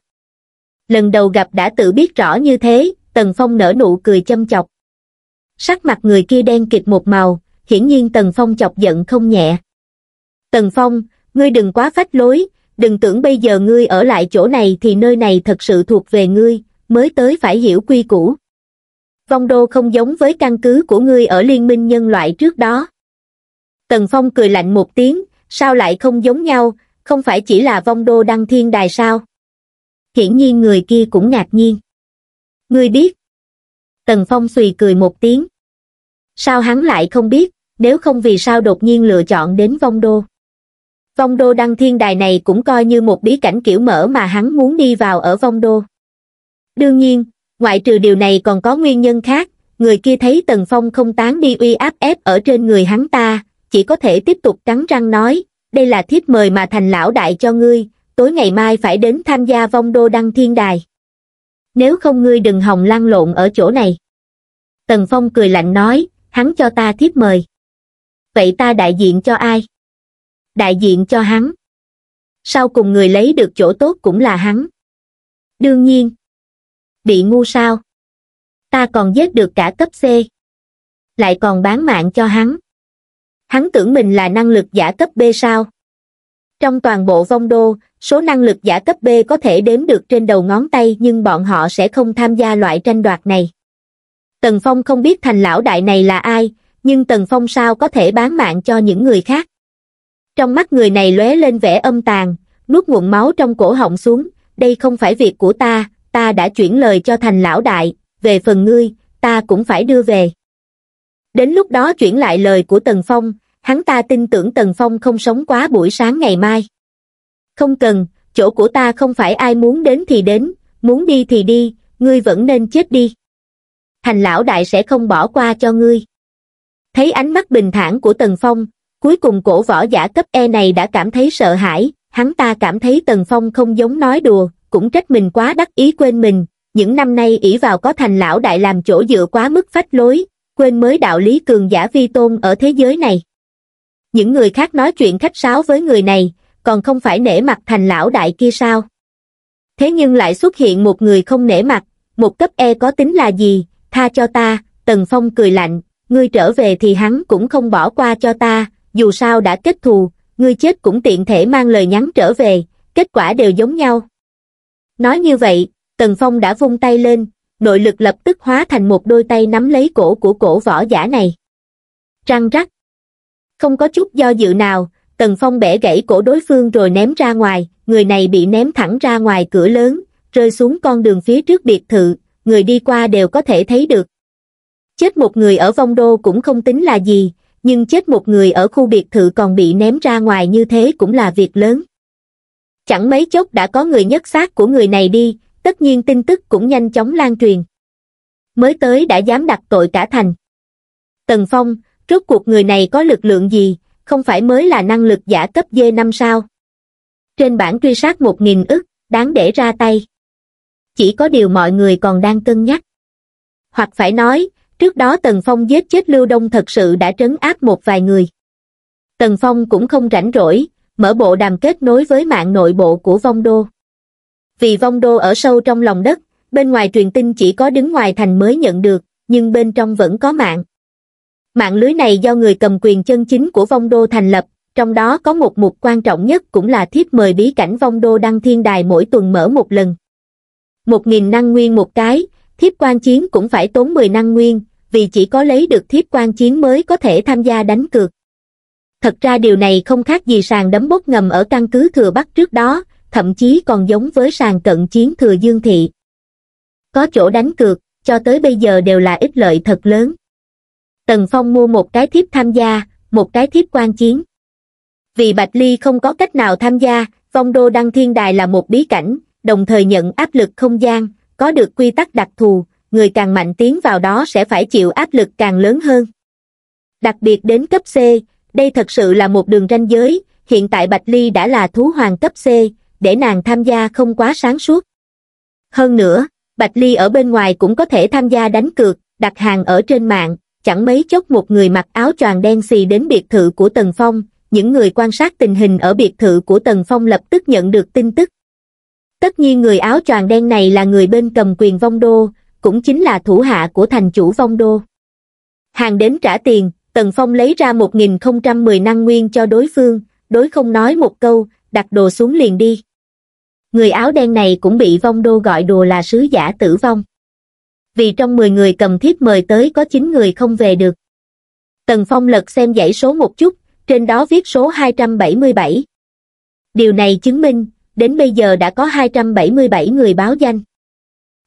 Speaker 1: Lần đầu gặp đã tự biết rõ như thế, Tần Phong nở nụ cười châm chọc. Sắc mặt người kia đen kịt một màu, hiển nhiên Tần Phong chọc giận không nhẹ. Tần Phong, ngươi đừng quá phách lối, đừng tưởng bây giờ ngươi ở lại chỗ này thì nơi này thật sự thuộc về ngươi, mới tới phải hiểu quy củ. Vong đô không giống với căn cứ của ngươi ở liên minh nhân loại trước đó. Tần Phong cười lạnh một tiếng, sao lại không giống nhau, không phải chỉ là vong đô đăng thiên đài sao? Hiển nhiên người kia cũng ngạc nhiên. Ngươi biết. Tần Phong xùy cười một tiếng. Sao hắn lại không biết, nếu không vì sao đột nhiên lựa chọn đến vong đô? Vong đô đăng thiên đài này cũng coi như một bí cảnh kiểu mở mà hắn muốn đi vào ở vong đô. Đương nhiên, ngoại trừ điều này còn có nguyên nhân khác, người kia thấy Tần Phong không tán đi uy áp ép ở trên người hắn ta, chỉ có thể tiếp tục cắn răng nói, đây là thiếp mời mà thành lão đại cho ngươi, tối ngày mai phải đến tham gia vong đô đăng thiên đài. Nếu không ngươi đừng hòng lăn lộn ở chỗ này. Tần Phong cười lạnh nói, hắn cho ta thiếp mời. Vậy ta đại diện cho ai? đại diện cho hắn. Sau cùng người lấy được chỗ tốt cũng là hắn. Đương nhiên, bị ngu sao? Ta còn giết được cả cấp C. Lại còn bán mạng cho hắn. Hắn tưởng mình là năng lực giả cấp B sao? Trong toàn bộ vong đô, số năng lực giả cấp B có thể đếm được trên đầu ngón tay nhưng bọn họ sẽ không tham gia loại tranh đoạt này. Tần Phong không biết thành lão đại này là ai, nhưng Tần Phong sao có thể bán mạng cho những người khác trong mắt người này lóe lên vẻ âm tàn nuốt ngụm máu trong cổ họng xuống đây không phải việc của ta ta đã chuyển lời cho thành lão đại về phần ngươi ta cũng phải đưa về đến lúc đó chuyển lại lời của tần phong hắn ta tin tưởng tần phong không sống quá buổi sáng ngày mai không cần chỗ của ta không phải ai muốn đến thì đến muốn đi thì đi ngươi vẫn nên chết đi thành lão đại sẽ không bỏ qua cho ngươi thấy ánh mắt bình thản của tần phong Cuối cùng cổ võ giả cấp E này đã cảm thấy sợ hãi, hắn ta cảm thấy Tần Phong không giống nói đùa, cũng trách mình quá đắc ý quên mình, những năm nay ỷ vào có thành lão đại làm chỗ dựa quá mức phách lối, quên mới đạo lý cường giả vi tôn ở thế giới này. Những người khác nói chuyện khách sáo với người này, còn không phải nể mặt thành lão đại kia sao. Thế nhưng lại xuất hiện một người không nể mặt, một cấp E có tính là gì, tha cho ta, Tần Phong cười lạnh, ngươi trở về thì hắn cũng không bỏ qua cho ta, dù sao đã kết thù, ngươi chết cũng tiện thể mang lời nhắn trở về, kết quả đều giống nhau. Nói như vậy, Tần Phong đã vung tay lên, nội lực lập tức hóa thành một đôi tay nắm lấy cổ của cổ võ giả này. Răng rắc. Không có chút do dự nào, Tần Phong bẻ gãy cổ đối phương rồi ném ra ngoài, người này bị ném thẳng ra ngoài cửa lớn, rơi xuống con đường phía trước biệt thự, người đi qua đều có thể thấy được. Chết một người ở vong đô cũng không tính là gì, nhưng chết một người ở khu biệt thự còn bị ném ra ngoài như thế cũng là việc lớn. Chẳng mấy chốc đã có người nhất xác của người này đi, tất nhiên tin tức cũng nhanh chóng lan truyền. Mới tới đã dám đặt tội cả thành. Tần Phong, rốt cuộc người này có lực lượng gì, không phải mới là năng lực giả cấp dê năm sao. Trên bản truy sát một nghìn ức, đáng để ra tay. Chỉ có điều mọi người còn đang cân nhắc. Hoặc phải nói, trước đó tần phong giết chết lưu đông thật sự đã trấn áp một vài người tần phong cũng không rảnh rỗi mở bộ đàm kết nối với mạng nội bộ của vong đô vì vong đô ở sâu trong lòng đất bên ngoài truyền tin chỉ có đứng ngoài thành mới nhận được nhưng bên trong vẫn có mạng mạng lưới này do người cầm quyền chân chính của vong đô thành lập trong đó có một mục quan trọng nhất cũng là thiếp mời bí cảnh vong đô đăng thiên đài mỗi tuần mở một lần một nghìn năng nguyên một cái thiếp quan chiến cũng phải tốn mười năng nguyên vì chỉ có lấy được thiếp quan chiến mới có thể tham gia đánh cược. Thật ra điều này không khác gì sàn đấm bốc ngầm ở căn cứ Thừa Bắc trước đó, thậm chí còn giống với sàn cận chiến Thừa Dương Thị. Có chỗ đánh cược, cho tới bây giờ đều là ích lợi thật lớn. Tần Phong mua một cái thiếp tham gia, một cái thiếp quan chiến. Vì Bạch Ly không có cách nào tham gia, phong đô đăng thiên đài là một bí cảnh, đồng thời nhận áp lực không gian, có được quy tắc đặc thù, người càng mạnh tiến vào đó sẽ phải chịu áp lực càng lớn hơn. Đặc biệt đến cấp C, đây thật sự là một đường ranh giới, hiện tại Bạch Ly đã là thú hoàng cấp C, để nàng tham gia không quá sáng suốt. Hơn nữa, Bạch Ly ở bên ngoài cũng có thể tham gia đánh cược, đặt hàng ở trên mạng, chẳng mấy chốc một người mặc áo choàng đen xì đến biệt thự của Tần Phong, những người quan sát tình hình ở biệt thự của Tần Phong lập tức nhận được tin tức. Tất nhiên người áo choàng đen này là người bên cầm quyền vong đô, cũng chính là thủ hạ của thành chủ Vong Đô. Hàng đến trả tiền, Tần Phong lấy ra 1010 năng nguyên cho đối phương, đối không nói một câu, đặt đồ xuống liền đi. Người áo đen này cũng bị Vong Đô gọi đồ là sứ giả tử vong. Vì trong 10 người cầm thiếp mời tới có 9 người không về được. Tần Phong lật xem dãy số một chút, trên đó viết số 277. Điều này chứng minh, đến bây giờ đã có 277 người báo danh.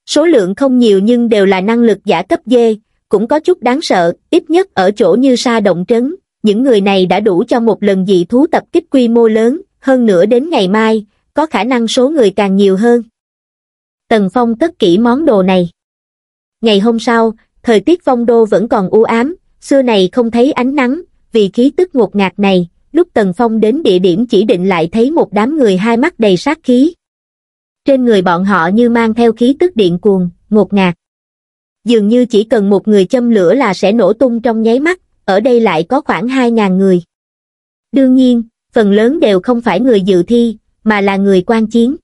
Speaker 1: Số lượng không nhiều nhưng đều là năng lực giả cấp dê, cũng có chút đáng sợ, ít nhất ở chỗ như sa động trấn, những người này đã đủ cho một lần dị thú tập kích quy mô lớn, hơn nữa đến ngày mai, có khả năng số người càng nhiều hơn. Tần Phong cất kỹ món đồ này. Ngày hôm sau, thời tiết phong đô vẫn còn u ám, xưa này không thấy ánh nắng, vì khí tức ngột ngạt này, lúc Tần Phong đến địa điểm chỉ định lại thấy một đám người hai mắt đầy sát khí trên người bọn họ như mang theo khí tức điện cuồng, ngột ngạt. Dường như chỉ cần một người châm lửa là sẽ nổ tung trong nháy mắt, ở đây lại có khoảng 2.000 người. Đương nhiên, phần lớn đều không phải người dự thi, mà là người quan chiến.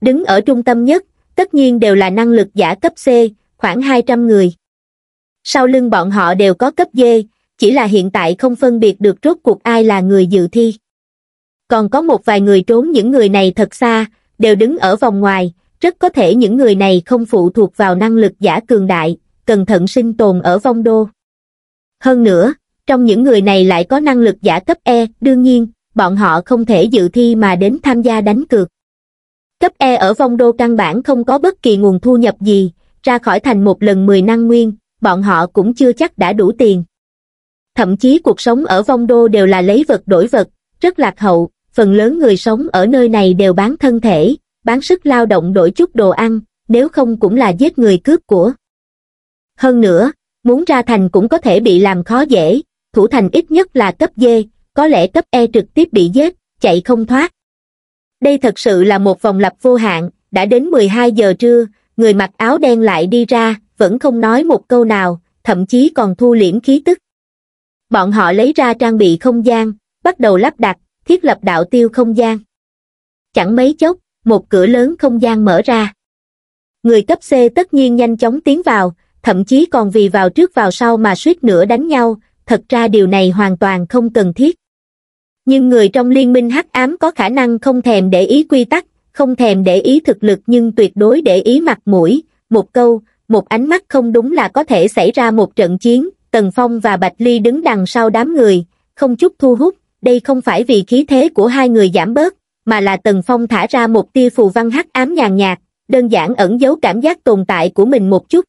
Speaker 1: Đứng ở trung tâm nhất, tất nhiên đều là năng lực giả cấp C, khoảng 200 người. Sau lưng bọn họ đều có cấp D, chỉ là hiện tại không phân biệt được rốt cuộc ai là người dự thi. Còn có một vài người trốn những người này thật xa, đều đứng ở vòng ngoài, rất có thể những người này không phụ thuộc vào năng lực giả cường đại, cẩn thận sinh tồn ở vong đô. Hơn nữa, trong những người này lại có năng lực giả cấp E, đương nhiên, bọn họ không thể dự thi mà đến tham gia đánh cược. Cấp E ở vong đô căn bản không có bất kỳ nguồn thu nhập gì, ra khỏi thành một lần 10 năng nguyên, bọn họ cũng chưa chắc đã đủ tiền. Thậm chí cuộc sống ở vong đô đều là lấy vật đổi vật, rất lạc hậu, phần lớn người sống ở nơi này đều bán thân thể, bán sức lao động đổi chút đồ ăn, nếu không cũng là giết người cướp của. Hơn nữa, muốn ra thành cũng có thể bị làm khó dễ, thủ thành ít nhất là cấp D, có lẽ cấp E trực tiếp bị giết, chạy không thoát. Đây thật sự là một vòng lặp vô hạn, đã đến 12 giờ trưa, người mặc áo đen lại đi ra, vẫn không nói một câu nào, thậm chí còn thu liễm khí tức. Bọn họ lấy ra trang bị không gian, bắt đầu lắp đặt, thiết lập đạo tiêu không gian. Chẳng mấy chốc, một cửa lớn không gian mở ra. Người cấp C tất nhiên nhanh chóng tiến vào, thậm chí còn vì vào trước vào sau mà suýt nữa đánh nhau, thật ra điều này hoàn toàn không cần thiết. Nhưng người trong liên minh hắc ám có khả năng không thèm để ý quy tắc, không thèm để ý thực lực nhưng tuyệt đối để ý mặt mũi, một câu, một ánh mắt không đúng là có thể xảy ra một trận chiến, Tần Phong và Bạch Ly đứng đằng sau đám người, không chút thu hút, đây không phải vì khí thế của hai người giảm bớt, mà là Tần Phong thả ra một tia phù văn hắc ám nhàn nhạt, đơn giản ẩn giấu cảm giác tồn tại của mình một chút.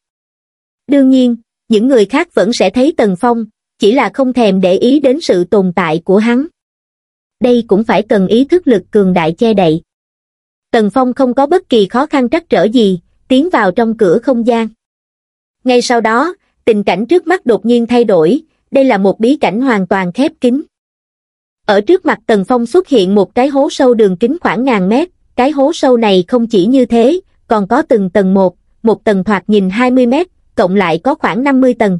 Speaker 1: Đương nhiên, những người khác vẫn sẽ thấy Tần Phong, chỉ là không thèm để ý đến sự tồn tại của hắn. Đây cũng phải cần ý thức lực cường đại che đậy. Tần Phong không có bất kỳ khó khăn trắc trở gì, tiến vào trong cửa không gian. Ngay sau đó, tình cảnh trước mắt đột nhiên thay đổi, đây là một bí cảnh hoàn toàn khép kín. Ở trước mặt Tần Phong xuất hiện một cái hố sâu đường kính khoảng ngàn mét, cái hố sâu này không chỉ như thế, còn có từng tầng một, một tầng thoạt nhìn 20 mét, cộng lại có khoảng 50 tầng.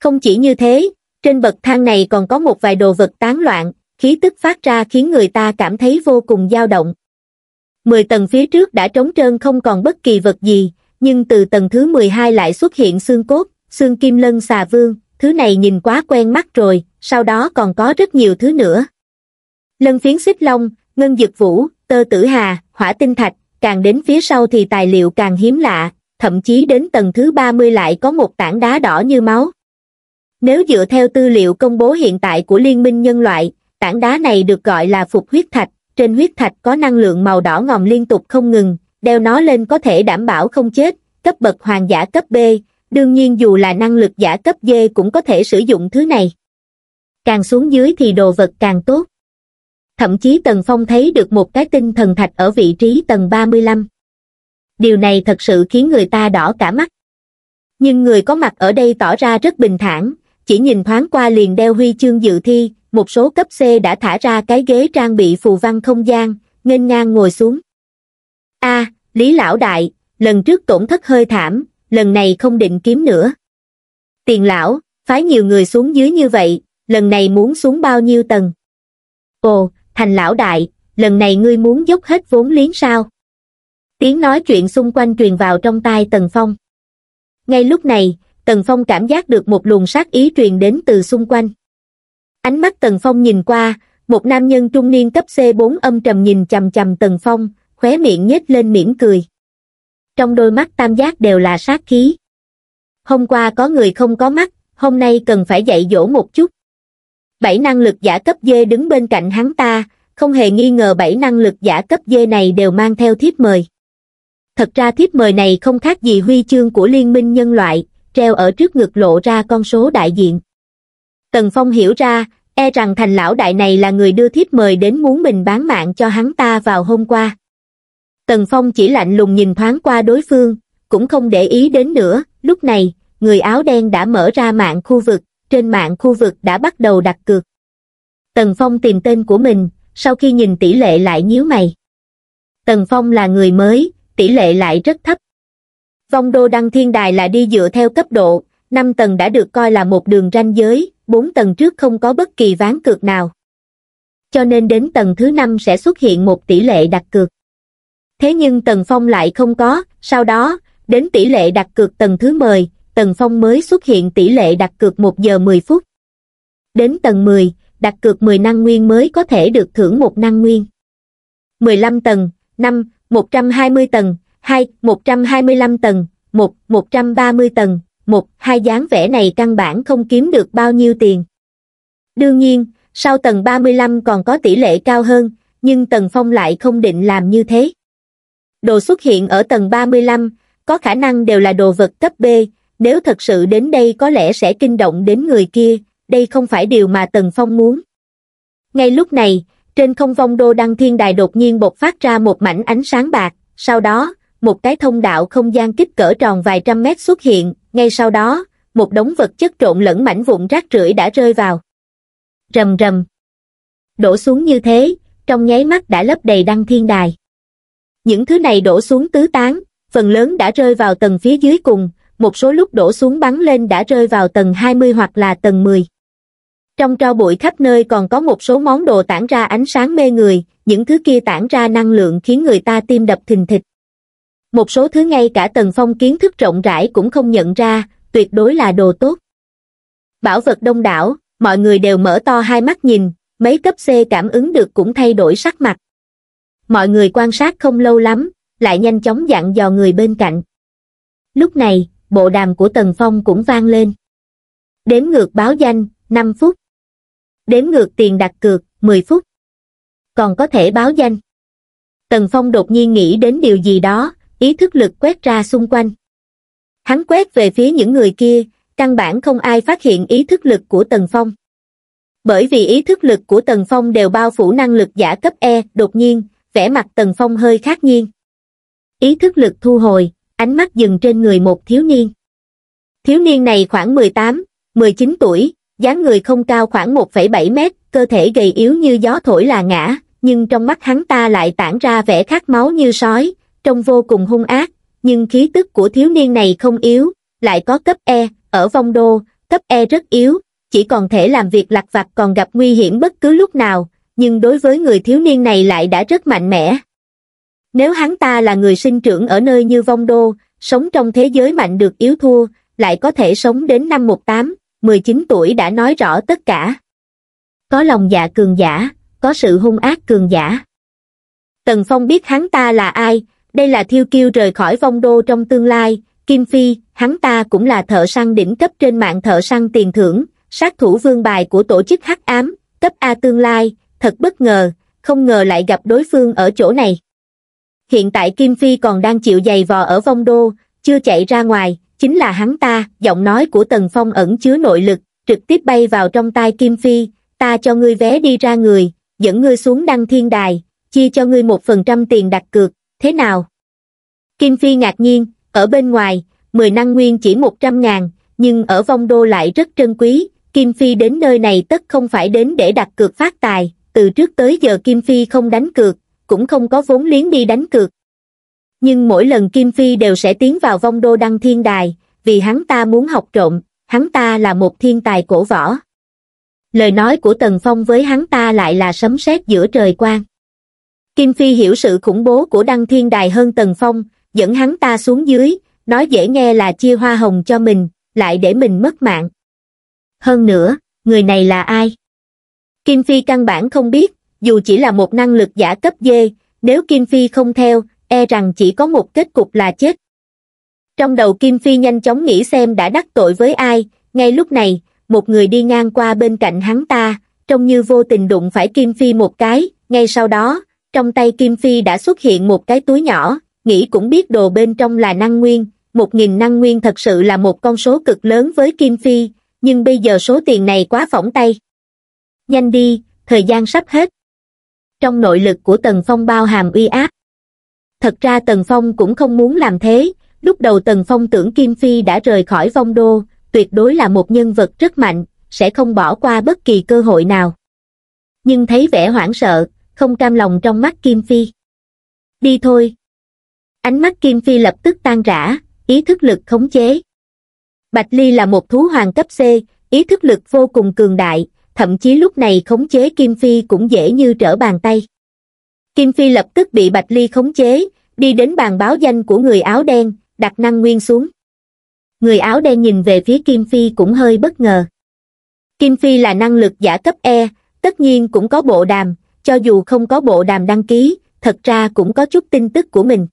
Speaker 1: Không chỉ như thế, trên bậc thang này còn có một vài đồ vật tán loạn, khí tức phát ra khiến người ta cảm thấy vô cùng dao động. 10 tầng phía trước đã trống trơn không còn bất kỳ vật gì, nhưng từ tầng thứ 12 lại xuất hiện xương cốt, xương kim lân xà vương, thứ này nhìn quá quen mắt rồi, sau đó còn có rất nhiều thứ nữa. Lân phiến xích long, ngân dược vũ, tơ tử hà, hỏa tinh thạch, càng đến phía sau thì tài liệu càng hiếm lạ, thậm chí đến tầng thứ 30 lại có một tảng đá đỏ như máu. Nếu dựa theo tư liệu công bố hiện tại của Liên minh nhân loại, tảng đá này được gọi là phục huyết thạch, trên huyết thạch có năng lượng màu đỏ ngòm liên tục không ngừng, đeo nó lên có thể đảm bảo không chết, cấp bậc hoàng giả cấp B, đương nhiên dù là năng lực giả cấp dê cũng có thể sử dụng thứ này. Càng xuống dưới thì đồ vật càng tốt. Thậm chí Tần Phong thấy được một cái tinh thần thạch ở vị trí tầng 35. Điều này thật sự khiến người ta đỏ cả mắt. Nhưng người có mặt ở đây tỏ ra rất bình thản, chỉ nhìn thoáng qua liền đeo huy chương dự thi, một số cấp C đã thả ra cái ghế trang bị phù văn không gian, nghênh ngang ngồi xuống. a Lý Lão Đại, lần trước tổn thất hơi thảm, lần này không định kiếm nữa. Tiền lão, phái nhiều người xuống dưới như vậy, lần này muốn xuống bao nhiêu tầng? Ồ, thành lão đại, lần này ngươi muốn dốc hết vốn liếng sao? Tiếng nói chuyện xung quanh truyền vào trong tai Tần Phong. Ngay lúc này, Tần Phong cảm giác được một luồng sát ý truyền đến từ xung quanh. Ánh mắt Tần Phong nhìn qua, một nam nhân trung niên cấp C4 âm trầm nhìn chầm chầm Tần Phong, khóe miệng nhếch lên mỉm cười trong đôi mắt tam giác đều là sát khí. Hôm qua có người không có mắt, hôm nay cần phải dạy dỗ một chút. Bảy năng lực giả cấp dê đứng bên cạnh hắn ta, không hề nghi ngờ bảy năng lực giả cấp dê này đều mang theo thiếp mời. Thật ra thiếp mời này không khác gì huy chương của liên minh nhân loại, treo ở trước ngực lộ ra con số đại diện. Tần Phong hiểu ra, e rằng thành lão đại này là người đưa thiếp mời đến muốn mình bán mạng cho hắn ta vào hôm qua. Tần Phong chỉ lạnh lùng nhìn thoáng qua đối phương, cũng không để ý đến nữa, lúc này, người áo đen đã mở ra mạng khu vực, trên mạng khu vực đã bắt đầu đặt cược. Tần Phong tìm tên của mình, sau khi nhìn tỷ lệ lại nhíu mày. Tần Phong là người mới, tỷ lệ lại rất thấp. Vong đô đăng thiên đài là đi dựa theo cấp độ, 5 tầng đã được coi là một đường ranh giới, 4 tầng trước không có bất kỳ ván cược nào. Cho nên đến tầng thứ 5 sẽ xuất hiện một tỷ lệ đặt cược. Thế nhưng Tần Phong lại không có, sau đó, đến tỷ lệ đặt cược tầng thứ 10, Tần Phong mới xuất hiện tỷ lệ đặt cược 1 giờ 10 phút. Đến tầng 10, đặt cược 10 năng nguyên mới có thể được thưởng một năng nguyên. 15 tầng, 5, 120 tầng, 2, 125 tầng, 1, 130 tầng, 1, hai dáng vẽ này căn bản không kiếm được bao nhiêu tiền. Đương nhiên, sau tầng 35 còn có tỷ lệ cao hơn, nhưng Tần Phong lại không định làm như thế. Đồ xuất hiện ở tầng 35, có khả năng đều là đồ vật cấp B, nếu thật sự đến đây có lẽ sẽ kinh động đến người kia, đây không phải điều mà Tần Phong muốn. Ngay lúc này, trên không vong đô đăng thiên đài đột nhiên bộc phát ra một mảnh ánh sáng bạc, sau đó, một cái thông đạo không gian kích cỡ tròn vài trăm mét xuất hiện, ngay sau đó, một đống vật chất trộn lẫn mảnh vụn rác rưởi đã rơi vào. Rầm rầm. Đổ xuống như thế, trong nháy mắt đã lấp đầy đăng thiên đài. Những thứ này đổ xuống tứ tán, phần lớn đã rơi vào tầng phía dưới cùng, một số lúc đổ xuống bắn lên đã rơi vào tầng 20 hoặc là tầng 10. Trong trao bụi khắp nơi còn có một số món đồ tản ra ánh sáng mê người, những thứ kia tản ra năng lượng khiến người ta tim đập thình thịch. Một số thứ ngay cả tầng phong kiến thức rộng rãi cũng không nhận ra, tuyệt đối là đồ tốt. Bảo vật đông đảo, mọi người đều mở to hai mắt nhìn, mấy cấp C cảm ứng được cũng thay đổi sắc mặt mọi người quan sát không lâu lắm, lại nhanh chóng dặn dò người bên cạnh. Lúc này, bộ đàm của Tần Phong cũng vang lên. Đếm ngược báo danh, 5 phút. Đếm ngược tiền đặt cược, 10 phút. Còn có thể báo danh. Tần Phong đột nhiên nghĩ đến điều gì đó, ý thức lực quét ra xung quanh. Hắn quét về phía những người kia, căn bản không ai phát hiện ý thức lực của Tần Phong. Bởi vì ý thức lực của Tần Phong đều bao phủ năng lực giả cấp E, đột nhiên, vẻ mặt Tần Phong hơi khác nghiêng. Ý thức lực thu hồi, ánh mắt dừng trên người một thiếu niên. Thiếu niên này khoảng 18, 19 tuổi, dáng người không cao khoảng 1,7 mét, cơ thể gầy yếu như gió thổi là ngã, nhưng trong mắt hắn ta lại tản ra vẻ khát máu như sói, trông vô cùng hung ác, nhưng khí tức của thiếu niên này không yếu, lại có cấp E, ở vong đô, cấp E rất yếu, chỉ còn thể làm việc lặt vặt còn gặp nguy hiểm bất cứ lúc nào, nhưng đối với người thiếu niên này lại đã rất mạnh mẽ. Nếu hắn ta là người sinh trưởng ở nơi như vong đô, sống trong thế giới mạnh được yếu thua, lại có thể sống đến năm 18, 19 tuổi đã nói rõ tất cả. Có lòng dạ cường giả, có sự hung ác cường giả. Tần Phong biết hắn ta là ai, đây là thiêu kiêu rời khỏi vong đô trong tương lai, Kim Phi, hắn ta cũng là thợ săn đỉnh cấp trên mạng thợ săn tiền thưởng, sát thủ vương bài của tổ chức hắc ám, cấp A tương lai, thật bất ngờ không ngờ lại gặp đối phương ở chỗ này hiện tại kim phi còn đang chịu giày vò ở vong đô chưa chạy ra ngoài chính là hắn ta giọng nói của tần phong ẩn chứa nội lực trực tiếp bay vào trong tai kim phi ta cho ngươi vé đi ra người dẫn ngươi xuống đăng thiên đài chia cho ngươi một phần trăm tiền đặt cược thế nào kim phi ngạc nhiên ở bên ngoài mười năng nguyên chỉ một trăm ngàn nhưng ở vong đô lại rất trân quý kim phi đến nơi này tất không phải đến để đặt cược phát tài từ trước tới giờ Kim Phi không đánh cược, cũng không có vốn liếng đi đánh cược. Nhưng mỗi lần Kim Phi đều sẽ tiến vào vong đô đăng thiên đài, vì hắn ta muốn học trộm, hắn ta là một thiên tài cổ võ. Lời nói của Tần Phong với hắn ta lại là sấm sét giữa trời quang. Kim Phi hiểu sự khủng bố của đăng thiên đài hơn Tần Phong, dẫn hắn ta xuống dưới, nói dễ nghe là chia hoa hồng cho mình, lại để mình mất mạng. Hơn nữa, người này là ai? Kim Phi căn bản không biết, dù chỉ là một năng lực giả cấp dê, nếu Kim Phi không theo, e rằng chỉ có một kết cục là chết. Trong đầu Kim Phi nhanh chóng nghĩ xem đã đắc tội với ai, ngay lúc này, một người đi ngang qua bên cạnh hắn ta, trông như vô tình đụng phải Kim Phi một cái, ngay sau đó, trong tay Kim Phi đã xuất hiện một cái túi nhỏ, nghĩ cũng biết đồ bên trong là năng nguyên, một nghìn năng nguyên thật sự là một con số cực lớn với Kim Phi, nhưng bây giờ số tiền này quá phỏng tay nhanh đi thời gian sắp hết trong nội lực của tần phong bao hàm uy áp thật ra tần phong cũng không muốn làm thế lúc đầu tần phong tưởng kim phi đã rời khỏi vong đô tuyệt đối là một nhân vật rất mạnh sẽ không bỏ qua bất kỳ cơ hội nào nhưng thấy vẻ hoảng sợ không cam lòng trong mắt kim phi đi thôi ánh mắt kim phi lập tức tan rã ý thức lực khống chế bạch ly là một thú hoàng cấp c ý thức lực vô cùng cường đại thậm chí lúc này khống chế Kim Phi cũng dễ như trở bàn tay. Kim Phi lập tức bị Bạch Ly khống chế, đi đến bàn báo danh của người áo đen, đặt năng nguyên xuống. Người áo đen nhìn về phía Kim Phi cũng hơi bất ngờ. Kim Phi là năng lực giả cấp E, tất nhiên cũng có bộ đàm, cho dù không có bộ đàm đăng ký, thật ra cũng có chút tin tức của mình.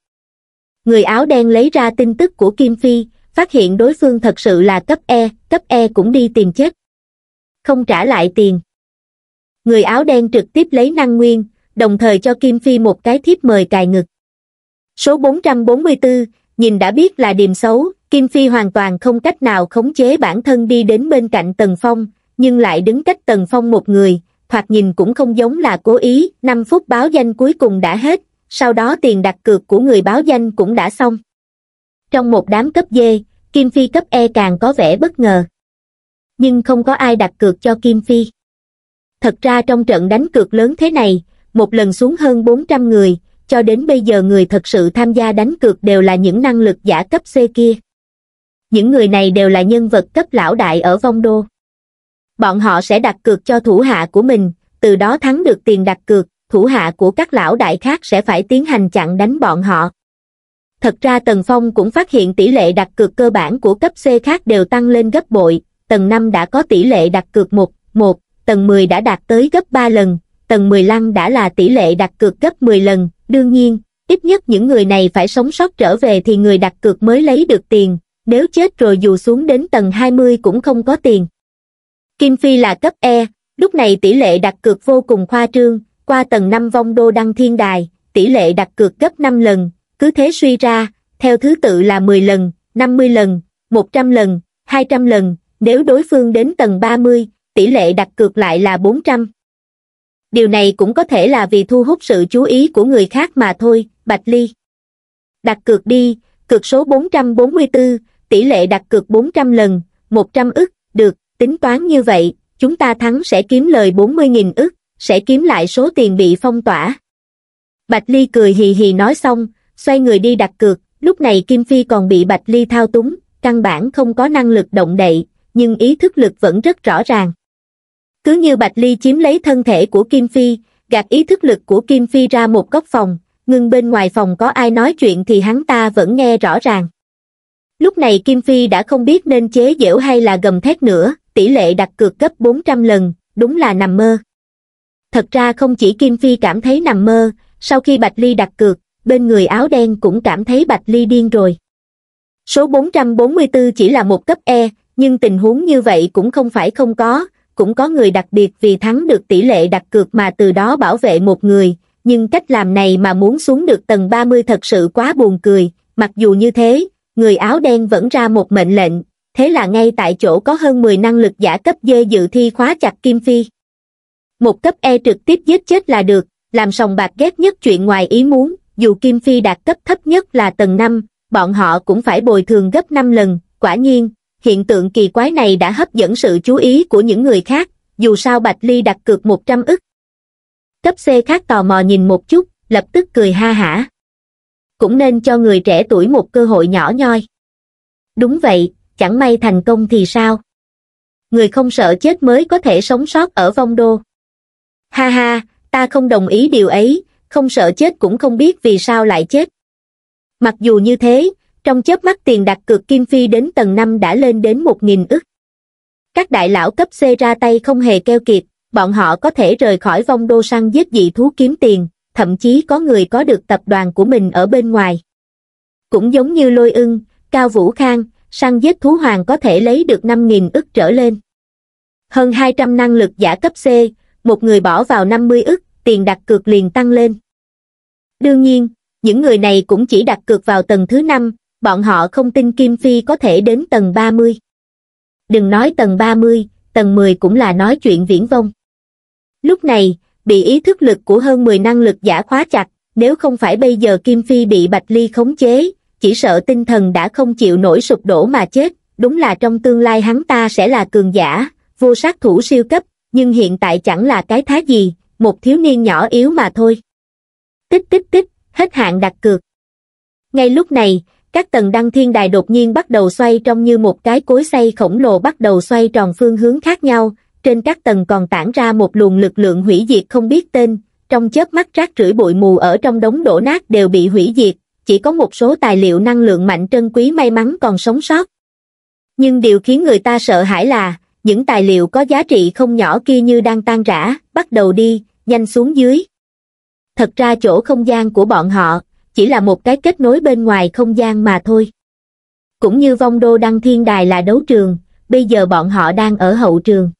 Speaker 1: Người áo đen lấy ra tin tức của Kim Phi, phát hiện đối phương thật sự là cấp E, cấp E cũng đi tìm chết không trả lại tiền. Người áo đen trực tiếp lấy năng nguyên, đồng thời cho Kim Phi một cái thiếp mời cài ngực. Số 444, nhìn đã biết là điềm xấu, Kim Phi hoàn toàn không cách nào khống chế bản thân đi đến bên cạnh Tần Phong, nhưng lại đứng cách Tần Phong một người, thoạt nhìn cũng không giống là cố ý, 5 phút báo danh cuối cùng đã hết, sau đó tiền đặt cược của người báo danh cũng đã xong. Trong một đám cấp dê, Kim Phi cấp E càng có vẻ bất ngờ nhưng không có ai đặt cược cho Kim Phi. Thật ra trong trận đánh cược lớn thế này, một lần xuống hơn 400 người, cho đến bây giờ người thật sự tham gia đánh cược đều là những năng lực giả cấp C kia. Những người này đều là nhân vật cấp lão đại ở Vong Đô. Bọn họ sẽ đặt cược cho thủ hạ của mình, từ đó thắng được tiền đặt cược, thủ hạ của các lão đại khác sẽ phải tiến hành chặn đánh bọn họ. Thật ra Tần Phong cũng phát hiện tỷ lệ đặt cược cơ bản của cấp C khác đều tăng lên gấp bội, tầng 5 đã có tỷ lệ đặt cược 1, 1, tầng 10 đã đạt tới gấp 3 lần, tầng 15 đã là tỷ lệ đặt cược gấp 10 lần, đương nhiên, ít nhất những người này phải sống sót trở về thì người đặt cược mới lấy được tiền, nếu chết rồi dù xuống đến tầng 20 cũng không có tiền. Kim Phi là cấp E, lúc này tỷ lệ đặt cược vô cùng khoa trương, qua tầng 5 vong đô đăng thiên đài, tỷ lệ đặt cược gấp 5 lần, cứ thế suy ra, theo thứ tự là 10 lần, 50 lần, 100 lần, 200 lần, nếu đối phương đến tầng 30, tỷ lệ đặt cược lại là 400. Điều này cũng có thể là vì thu hút sự chú ý của người khác mà thôi, Bạch Ly. Đặt cược đi, cược số 444, tỷ lệ đặt cược 400 lần, 100 ức, được, tính toán như vậy, chúng ta thắng sẽ kiếm lời 40.000 ức, sẽ kiếm lại số tiền bị phong tỏa. Bạch Ly cười hì hì nói xong, xoay người đi đặt cược, lúc này Kim Phi còn bị Bạch Ly thao túng, căn bản không có năng lực động đậy, nhưng ý thức lực vẫn rất rõ ràng. Cứ như Bạch Ly chiếm lấy thân thể của Kim Phi, gạt ý thức lực của Kim Phi ra một góc phòng, ngưng bên ngoài phòng có ai nói chuyện thì hắn ta vẫn nghe rõ ràng. Lúc này Kim Phi đã không biết nên chế giễu hay là gầm thét nữa, tỷ lệ đặt cược gấp 400 lần, đúng là nằm mơ. Thật ra không chỉ Kim Phi cảm thấy nằm mơ, sau khi Bạch Ly đặt cược, bên người áo đen cũng cảm thấy Bạch Ly điên rồi. Số 444 chỉ là một cấp E, nhưng tình huống như vậy cũng không phải không có, cũng có người đặc biệt vì thắng được tỷ lệ đặt cược mà từ đó bảo vệ một người, nhưng cách làm này mà muốn xuống được tầng 30 thật sự quá buồn cười, mặc dù như thế, người áo đen vẫn ra một mệnh lệnh, thế là ngay tại chỗ có hơn 10 năng lực giả cấp dê dự thi khóa chặt Kim Phi. Một cấp E trực tiếp giết chết là được, làm sòng bạc ghét nhất chuyện ngoài ý muốn, dù Kim Phi đạt cấp thấp nhất là tầng 5, bọn họ cũng phải bồi thường gấp 5 lần, quả nhiên, hiện tượng kỳ quái này đã hấp dẫn sự chú ý của những người khác, dù sao Bạch Ly đặt cược 100 ức. Cấp C khác tò mò nhìn một chút, lập tức cười ha hả. Cũng nên cho người trẻ tuổi một cơ hội nhỏ nhoi. Đúng vậy, chẳng may thành công thì sao? Người không sợ chết mới có thể sống sót ở vong đô. Ha ha, ta không đồng ý điều ấy, không sợ chết cũng không biết vì sao lại chết. Mặc dù như thế, trong chớp mắt tiền đặt cược kim phi đến tầng năm đã lên đến một nghìn ức các đại lão cấp c ra tay không hề keo kiệt bọn họ có thể rời khỏi vong đô săn giết dị thú kiếm tiền thậm chí có người có được tập đoàn của mình ở bên ngoài cũng giống như lôi ưng cao vũ khang săn giết thú hoàng có thể lấy được năm nghìn ức trở lên hơn hai trăm năng lực giả cấp c một người bỏ vào năm mươi ức tiền đặt cược liền tăng lên đương nhiên những người này cũng chỉ đặt cược vào tầng thứ năm bọn họ không tin Kim Phi có thể đến tầng 30. Đừng nói tầng 30, tầng 10 cũng là nói chuyện viễn vông. Lúc này, bị ý thức lực của hơn 10 năng lực giả khóa chặt, nếu không phải bây giờ Kim Phi bị Bạch Ly khống chế, chỉ sợ tinh thần đã không chịu nổi sụp đổ mà chết, đúng là trong tương lai hắn ta sẽ là cường giả, vô sát thủ siêu cấp, nhưng hiện tại chẳng là cái thá gì, một thiếu niên nhỏ yếu mà thôi. Tích tích tích, hết hạn đặt cược. Ngay lúc này, các tầng đăng thiên đài đột nhiên bắt đầu xoay trông như một cái cối xoay khổng lồ bắt đầu xoay tròn phương hướng khác nhau, trên các tầng còn tản ra một luồng lực lượng hủy diệt không biết tên, trong chớp mắt rác rưởi bụi mù ở trong đống đổ nát đều bị hủy diệt, chỉ có một số tài liệu năng lượng mạnh trân quý may mắn còn sống sót. Nhưng điều khiến người ta sợ hãi là, những tài liệu có giá trị không nhỏ kia như đang tan rã, bắt đầu đi, nhanh xuống dưới. Thật ra chỗ không gian của bọn họ, chỉ là một cái kết nối bên ngoài không gian mà thôi. Cũng như vong đô Đăng Thiên Đài là đấu trường, bây giờ bọn họ đang ở hậu trường.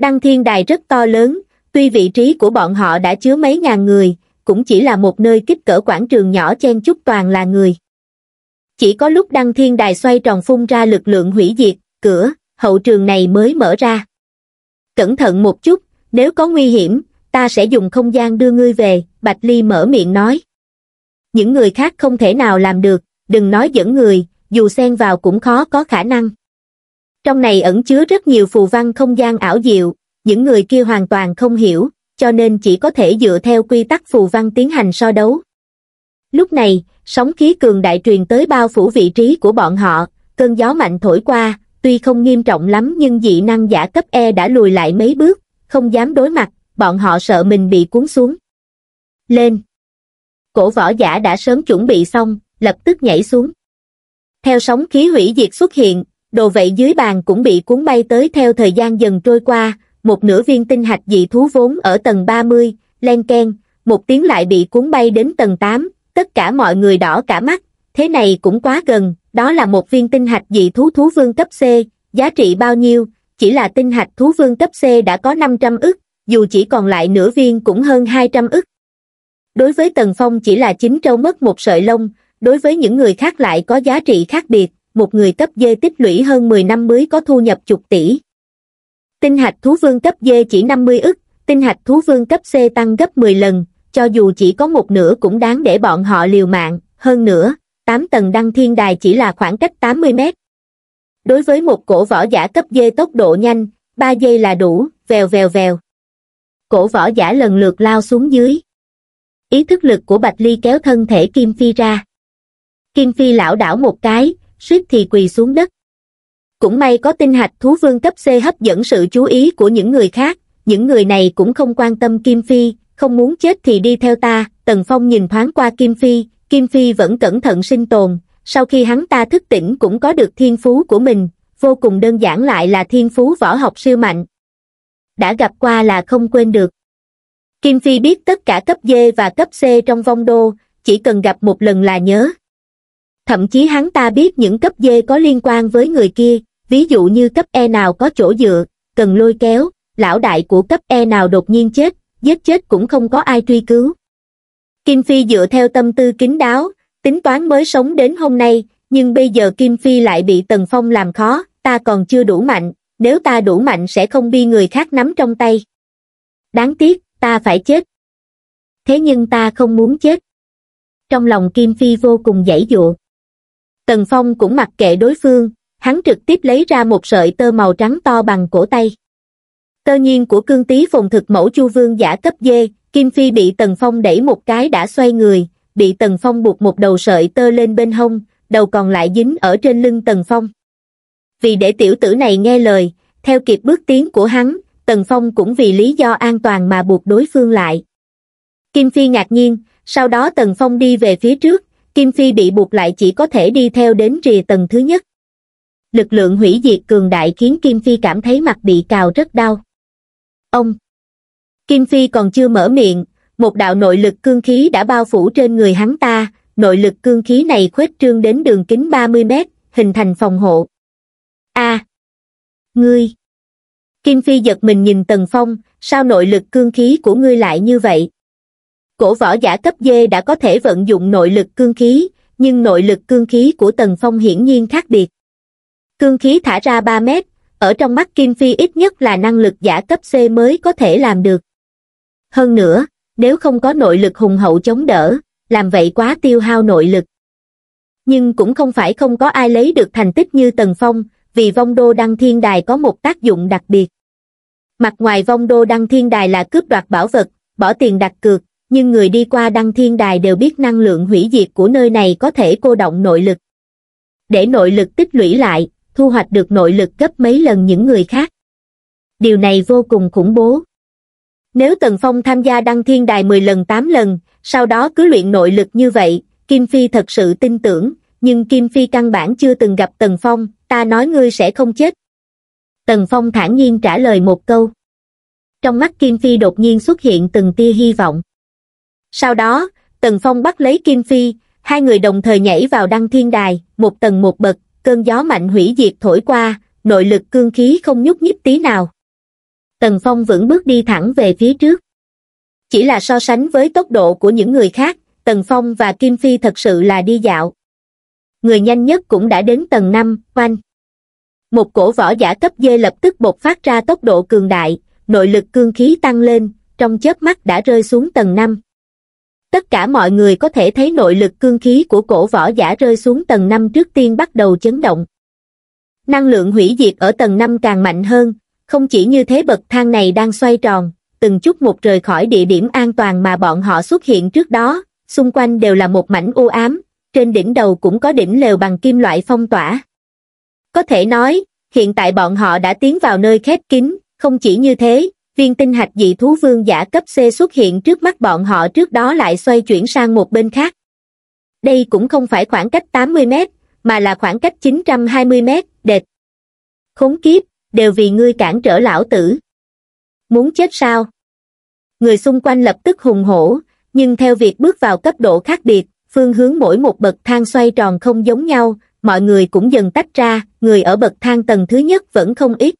Speaker 1: Đăng Thiên Đài rất to lớn, tuy vị trí của bọn họ đã chứa mấy ngàn người, cũng chỉ là một nơi kích cỡ quảng trường nhỏ chen chúc toàn là người. Chỉ có lúc Đăng Thiên Đài xoay tròn phun ra lực lượng hủy diệt, cửa, hậu trường này mới mở ra. Cẩn thận một chút, nếu có nguy hiểm, ta sẽ dùng không gian đưa ngươi về, Bạch Ly mở miệng nói. Những người khác không thể nào làm được, đừng nói dẫn người, dù xen vào cũng khó có khả năng. Trong này ẩn chứa rất nhiều phù văn không gian ảo diệu, những người kia hoàn toàn không hiểu, cho nên chỉ có thể dựa theo quy tắc phù văn tiến hành so đấu. Lúc này, sóng khí cường đại truyền tới bao phủ vị trí của bọn họ, cơn gió mạnh thổi qua, tuy không nghiêm trọng lắm nhưng dị năng giả cấp E đã lùi lại mấy bước, không dám đối mặt, bọn họ sợ mình bị cuốn xuống. Lên! cổ võ giả đã sớm chuẩn bị xong, lập tức nhảy xuống. Theo sóng khí hủy diệt xuất hiện, đồ vậy dưới bàn cũng bị cuốn bay tới theo thời gian dần trôi qua, một nửa viên tinh hạch dị thú vốn ở tầng 30, len ken, một tiếng lại bị cuốn bay đến tầng 8, tất cả mọi người đỏ cả mắt, thế này cũng quá gần, đó là một viên tinh hạch dị thú thú vương cấp C, giá trị bao nhiêu, chỉ là tinh hạch thú vương cấp C đã có 500 ức, dù chỉ còn lại nửa viên cũng hơn 200 ức đối với Tần Phong chỉ là chín trâu mất một sợi lông, đối với những người khác lại có giá trị khác biệt, một người cấp dê tích lũy hơn 10 năm mới có thu nhập chục tỷ. Tinh hạch thú vương cấp dê chỉ 50 ức, tinh hạch thú vương cấp C tăng gấp 10 lần, cho dù chỉ có một nửa cũng đáng để bọn họ liều mạng, hơn nữa, 8 tầng đăng thiên đài chỉ là khoảng cách 80 mét. Đối với một cổ võ giả cấp dê tốc độ nhanh, 3 giây là đủ, vèo vèo vèo. Cổ võ giả lần lượt lao xuống dưới ý thức lực của bạch ly kéo thân thể kim phi ra kim phi lảo đảo một cái suýt thì quỳ xuống đất cũng may có tinh hạch thú vương cấp c hấp dẫn sự chú ý của những người khác những người này cũng không quan tâm kim phi không muốn chết thì đi theo ta tần phong nhìn thoáng qua kim phi kim phi vẫn cẩn thận sinh tồn sau khi hắn ta thức tỉnh cũng có được thiên phú của mình vô cùng đơn giản lại là thiên phú võ học siêu mạnh đã gặp qua là không quên được kim phi biết tất cả cấp d và cấp c trong vong đô chỉ cần gặp một lần là nhớ thậm chí hắn ta biết những cấp d có liên quan với người kia ví dụ như cấp e nào có chỗ dựa cần lôi kéo lão đại của cấp e nào đột nhiên chết giết chết cũng không có ai truy cứu kim phi dựa theo tâm tư kín đáo tính toán mới sống đến hôm nay nhưng bây giờ kim phi lại bị tần phong làm khó ta còn chưa đủ mạnh nếu ta đủ mạnh sẽ không bị người khác nắm trong tay đáng tiếc ta phải chết thế nhưng ta không muốn chết trong lòng kim phi vô cùng dãy dụa tần phong cũng mặc kệ đối phương hắn trực tiếp lấy ra một sợi tơ màu trắng to bằng cổ tay tơ nhiên của cương tý phồn thực mẫu chu vương giả cấp dê kim phi bị tần phong đẩy một cái đã xoay người bị tần phong buộc một đầu sợi tơ lên bên hông đầu còn lại dính ở trên lưng tần phong vì để tiểu tử này nghe lời theo kịp bước tiến của hắn Tần Phong cũng vì lý do an toàn mà buộc đối phương lại. Kim Phi ngạc nhiên, sau đó Tần Phong đi về phía trước, Kim Phi bị buộc lại chỉ có thể đi theo đến rìa tầng thứ nhất. Lực lượng hủy diệt cường đại khiến Kim Phi cảm thấy mặt bị cào rất đau. Ông! Kim Phi còn chưa mở miệng, một đạo nội lực cương khí đã bao phủ trên người hắn ta, nội lực cương khí này khuếch trương đến đường kính 30 mét, hình thành phòng hộ. A. ngươi! kim phi giật mình nhìn tần phong sao nội lực cương khí của ngươi lại như vậy cổ võ giả cấp dê đã có thể vận dụng nội lực cương khí nhưng nội lực cương khí của tần phong hiển nhiên khác biệt cương khí thả ra ba mét ở trong mắt kim phi ít nhất là năng lực giả cấp c mới có thể làm được hơn nữa nếu không có nội lực hùng hậu chống đỡ làm vậy quá tiêu hao nội lực nhưng cũng không phải không có ai lấy được thành tích như tần phong vì vong đô đăng thiên đài có một tác dụng đặc biệt. Mặt ngoài vong đô đăng thiên đài là cướp đoạt bảo vật, bỏ tiền đặt cược, nhưng người đi qua đăng thiên đài đều biết năng lượng hủy diệt của nơi này có thể cô động nội lực. Để nội lực tích lũy lại, thu hoạch được nội lực gấp mấy lần những người khác. Điều này vô cùng khủng bố. Nếu Tần Phong tham gia đăng thiên đài 10 lần 8 lần, sau đó cứ luyện nội lực như vậy, Kim Phi thật sự tin tưởng, nhưng Kim Phi căn bản chưa từng gặp Tần Phong, ta nói ngươi sẽ không chết. Tần Phong thản nhiên trả lời một câu. Trong mắt Kim Phi đột nhiên xuất hiện từng tia hy vọng. Sau đó, Tần Phong bắt lấy Kim Phi, hai người đồng thời nhảy vào đăng thiên đài, một tầng một bậc, cơn gió mạnh hủy diệt thổi qua, nội lực cương khí không nhúc nhích tí nào. Tần Phong vững bước đi thẳng về phía trước. Chỉ là so sánh với tốc độ của những người khác, Tần Phong và Kim Phi thật sự là đi dạo người nhanh nhất cũng đã đến tầng 5, oanh. Một cổ võ giả cấp dê lập tức bộc phát ra tốc độ cường đại, nội lực cương khí tăng lên, trong chớp mắt đã rơi xuống tầng 5. Tất cả mọi người có thể thấy nội lực cương khí của cổ võ giả rơi xuống tầng 5 trước tiên bắt đầu chấn động. Năng lượng hủy diệt ở tầng 5 càng mạnh hơn, không chỉ như thế bậc thang này đang xoay tròn, từng chút một rời khỏi địa điểm an toàn mà bọn họ xuất hiện trước đó, xung quanh đều là một mảnh u ám, trên đỉnh đầu cũng có đỉnh lều bằng kim loại phong tỏa. Có thể nói, hiện tại bọn họ đã tiến vào nơi khép kín, không chỉ như thế, viên tinh hạch dị thú vương giả cấp C xuất hiện trước mắt bọn họ trước đó lại xoay chuyển sang một bên khác. Đây cũng không phải khoảng cách 80 mét, mà là khoảng cách 920 mét, đệt. Khốn kiếp, đều vì ngươi cản trở lão tử. Muốn chết sao? Người xung quanh lập tức hùng hổ, nhưng theo việc bước vào cấp độ khác biệt, phương hướng mỗi một bậc thang xoay tròn không giống nhau, mọi người cũng dần tách ra, người ở bậc thang tầng thứ nhất vẫn không ít.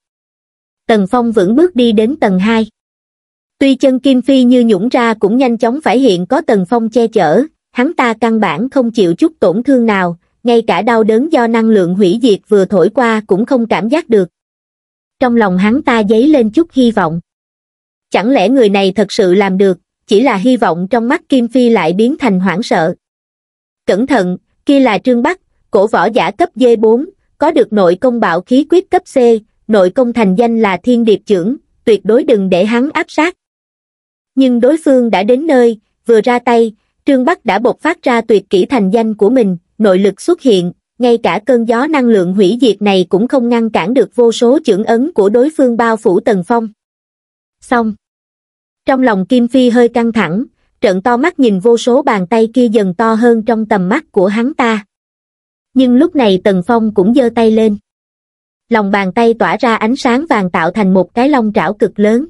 Speaker 1: Tần Phong vững bước đi đến tầng 2. Tuy chân Kim Phi như nhũng ra cũng nhanh chóng phải hiện có Tần Phong che chở, hắn ta căn bản không chịu chút tổn thương nào, ngay cả đau đớn do năng lượng hủy diệt vừa thổi qua cũng không cảm giác được. Trong lòng hắn ta dấy lên chút hy vọng. Chẳng lẽ người này thật sự làm được, chỉ là hy vọng trong mắt Kim Phi lại biến thành hoảng sợ. Cẩn thận, kia là Trương Bắc, cổ võ giả cấp D4, có được nội công bạo khí quyết cấp C, nội công thành danh là thiên điệp trưởng, tuyệt đối đừng để hắn áp sát. Nhưng đối phương đã đến nơi, vừa ra tay, Trương Bắc đã bộc phát ra tuyệt kỹ thành danh của mình, nội lực xuất hiện, ngay cả cơn gió năng lượng hủy diệt này cũng không ngăn cản được vô số trưởng ấn của đối phương bao phủ tầng phong. Xong. Trong lòng Kim Phi hơi căng thẳng, trận to mắt nhìn vô số bàn tay kia dần to hơn trong tầm mắt của hắn ta. Nhưng lúc này Tần Phong cũng giơ tay lên. Lòng bàn tay tỏa ra ánh sáng vàng tạo thành một cái long trảo cực lớn.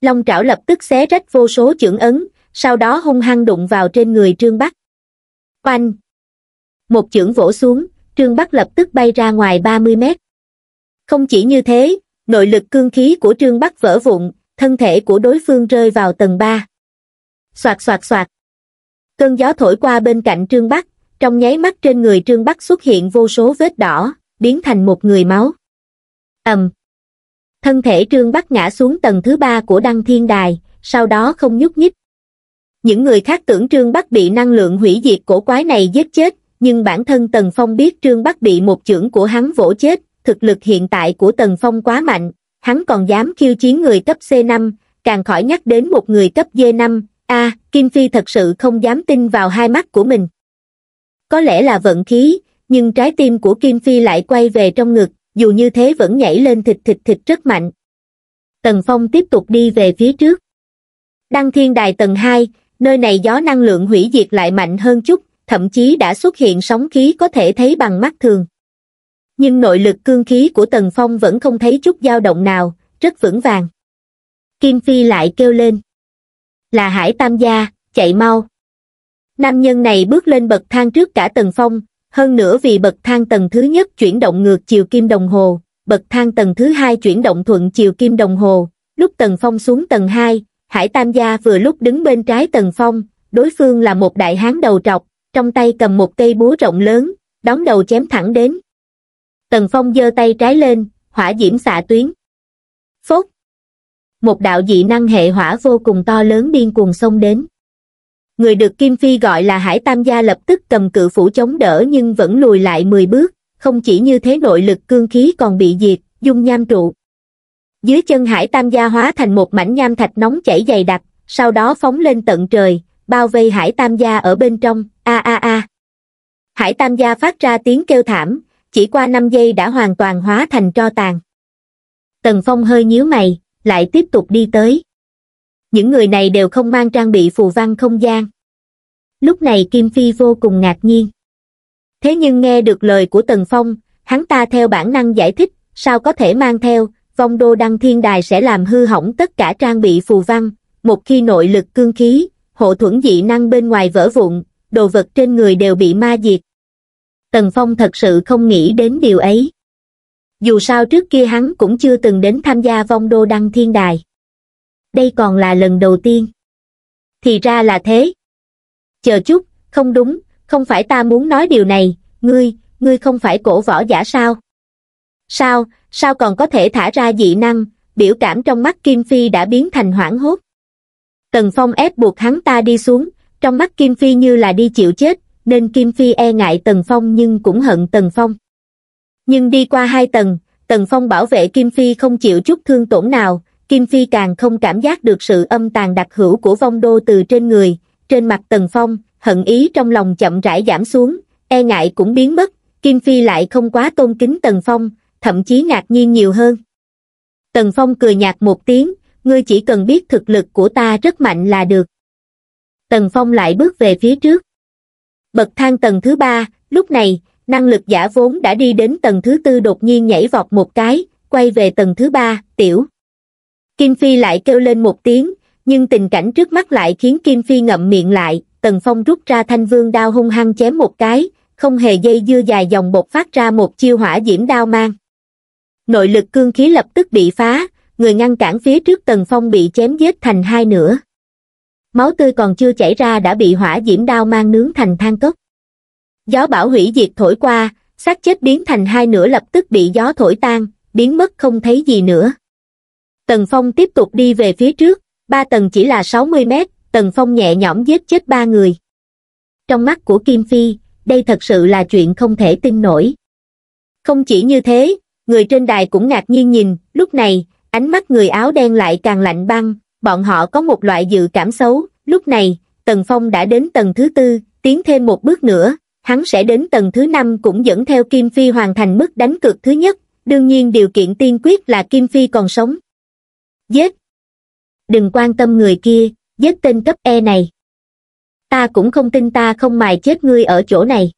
Speaker 1: Long trảo lập tức xé rách vô số chưởng ấn, sau đó hung hăng đụng vào trên người Trương Bắc. Oanh! Một chưởng vỗ xuống, Trương Bắc lập tức bay ra ngoài 30 mét. Không chỉ như thế, nội lực cương khí của Trương Bắc vỡ vụn, thân thể của đối phương rơi vào tầng 3. Xoạt xoạt xoạt. Cơn gió thổi qua bên cạnh Trương Bắc, trong nháy mắt trên người Trương Bắc xuất hiện vô số vết đỏ, biến thành một người máu. ầm, um. Thân thể Trương Bắc ngã xuống tầng thứ ba của đăng thiên đài, sau đó không nhúc nhích. Những người khác tưởng Trương Bắc bị năng lượng hủy diệt cổ quái này giết chết, nhưng bản thân Tần Phong biết Trương Bắc bị một trưởng của hắn vỗ chết, thực lực hiện tại của Tần Phong quá mạnh, hắn còn dám khiêu chiến người cấp C5, càng khỏi nhắc đến một người cấp D5, a à, kim phi thật sự không dám tin vào hai mắt của mình có lẽ là vận khí nhưng trái tim của kim phi lại quay về trong ngực dù như thế vẫn nhảy lên thịt thịt thịt rất mạnh tần phong tiếp tục đi về phía trước đăng thiên đài tầng hai nơi này gió năng lượng hủy diệt lại mạnh hơn chút thậm chí đã xuất hiện sóng khí có thể thấy bằng mắt thường nhưng nội lực cương khí của tần phong vẫn không thấy chút dao động nào rất vững vàng kim phi lại kêu lên là hải tam gia chạy mau nam nhân này bước lên bậc thang trước cả tần phong hơn nữa vì bậc thang tầng thứ nhất chuyển động ngược chiều kim đồng hồ bậc thang tầng thứ hai chuyển động thuận chiều kim đồng hồ lúc tần phong xuống tầng hai hải tam gia vừa lúc đứng bên trái tần phong đối phương là một đại hán đầu trọc trong tay cầm một cây búa rộng lớn đón đầu chém thẳng đến tần phong giơ tay trái lên hỏa diễm xạ tuyến phốt một đạo dị năng hệ hỏa vô cùng to lớn điên cuồng xông đến. Người được Kim Phi gọi là Hải Tam Gia lập tức cầm cự phủ chống đỡ nhưng vẫn lùi lại 10 bước, không chỉ như thế nội lực cương khí còn bị diệt, dung nham trụ. Dưới chân Hải Tam Gia hóa thành một mảnh nham thạch nóng chảy dày đặc, sau đó phóng lên tận trời, bao vây Hải Tam Gia ở bên trong, a a a. Hải Tam Gia phát ra tiếng kêu thảm, chỉ qua 5 giây đã hoàn toàn hóa thành tro tàn. Tần Phong hơi nhíu mày, lại tiếp tục đi tới những người này đều không mang trang bị phù văn không gian lúc này kim phi vô cùng ngạc nhiên thế nhưng nghe được lời của tần phong hắn ta theo bản năng giải thích sao có thể mang theo vong đô đăng thiên đài sẽ làm hư hỏng tất cả trang bị phù văn một khi nội lực cương khí hộ thuẫn dị năng bên ngoài vỡ vụn đồ vật trên người đều bị ma diệt tần phong thật sự không nghĩ đến điều ấy dù sao trước kia hắn cũng chưa từng đến tham gia vong đô đăng thiên đài. Đây còn là lần đầu tiên. Thì ra là thế. Chờ chút, không đúng, không phải ta muốn nói điều này, ngươi, ngươi không phải cổ võ giả sao? Sao, sao còn có thể thả ra dị năng, biểu cảm trong mắt Kim Phi đã biến thành hoảng hốt. Tần Phong ép buộc hắn ta đi xuống, trong mắt Kim Phi như là đi chịu chết, nên Kim Phi e ngại Tần Phong nhưng cũng hận Tần Phong nhưng đi qua hai tầng, tần phong bảo vệ Kim Phi không chịu chút thương tổn nào, Kim Phi càng không cảm giác được sự âm tàn đặc hữu của vong đô từ trên người, trên mặt tần phong, hận ý trong lòng chậm rãi giảm xuống, e ngại cũng biến mất, Kim Phi lại không quá tôn kính tần phong, thậm chí ngạc nhiên nhiều hơn. Tần phong cười nhạt một tiếng, ngươi chỉ cần biết thực lực của ta rất mạnh là được. Tần phong lại bước về phía trước. Bậc thang tầng thứ ba, lúc này, năng lực giả vốn đã đi đến tầng thứ tư đột nhiên nhảy vọt một cái quay về tầng thứ ba tiểu kim phi lại kêu lên một tiếng nhưng tình cảnh trước mắt lại khiến kim phi ngậm miệng lại tần phong rút ra thanh vương đao hung hăng chém một cái không hề dây dưa dài dòng bột phát ra một chiêu hỏa diễm đao mang nội lực cương khí lập tức bị phá người ngăn cản phía trước tần phong bị chém giết thành hai nửa máu tươi còn chưa chảy ra đã bị hỏa diễm đao mang nướng thành than cốc gió bão hủy diệt thổi qua xác chết biến thành hai nửa lập tức bị gió thổi tan biến mất không thấy gì nữa tần phong tiếp tục đi về phía trước ba tầng chỉ là sáu mươi mét tần phong nhẹ nhõm giết chết ba người trong mắt của kim phi đây thật sự là chuyện không thể tin nổi không chỉ như thế người trên đài cũng ngạc nhiên nhìn lúc này ánh mắt người áo đen lại càng lạnh băng bọn họ có một loại dự cảm xấu lúc này tần phong đã đến tầng thứ tư tiến thêm một bước nữa hắn sẽ đến tầng thứ năm cũng dẫn theo Kim Phi hoàn thành mức đánh cược thứ nhất, đương nhiên điều kiện tiên quyết là Kim Phi còn sống. Giết! Đừng quan tâm người kia, giết tên cấp E này. Ta cũng không tin ta không mài chết ngươi ở chỗ này.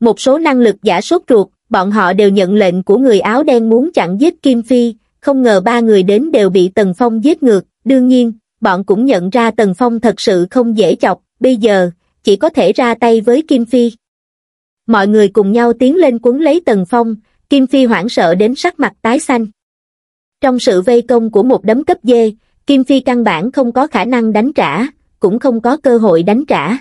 Speaker 1: Một số năng lực giả sốt ruột, bọn họ đều nhận lệnh của người áo đen muốn chặn giết Kim Phi, không ngờ ba người đến đều bị Tần Phong giết ngược, đương nhiên, bọn cũng nhận ra Tần Phong thật sự không dễ chọc, bây giờ, chỉ có thể ra tay với Kim Phi. Mọi người cùng nhau tiến lên cuốn lấy Tần Phong, Kim Phi hoảng sợ đến sắc mặt tái xanh. Trong sự vây công của một đấm cấp dê, Kim Phi căn bản không có khả năng đánh trả, cũng không có cơ hội đánh trả.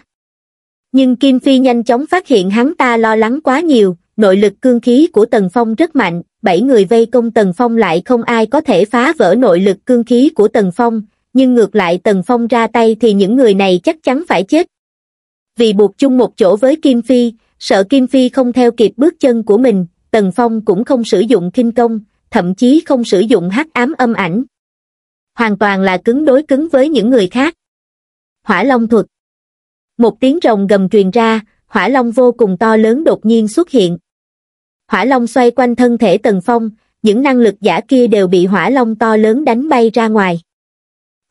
Speaker 1: Nhưng Kim Phi nhanh chóng phát hiện hắn ta lo lắng quá nhiều, nội lực cương khí của Tần Phong rất mạnh, bảy người vây công Tần Phong lại không ai có thể phá vỡ nội lực cương khí của Tần Phong, nhưng ngược lại Tần Phong ra tay thì những người này chắc chắn phải chết, vì buộc chung một chỗ với Kim Phi, sợ Kim Phi không theo kịp bước chân của mình, Tần Phong cũng không sử dụng kinh công, thậm chí không sử dụng hắc ám âm ảnh. Hoàn toàn là cứng đối cứng với những người khác. Hỏa Long thuật Một tiếng rồng gầm truyền ra, Hỏa Long vô cùng to lớn đột nhiên xuất hiện. Hỏa Long xoay quanh thân thể Tần Phong, những năng lực giả kia đều bị Hỏa Long to lớn đánh bay ra ngoài.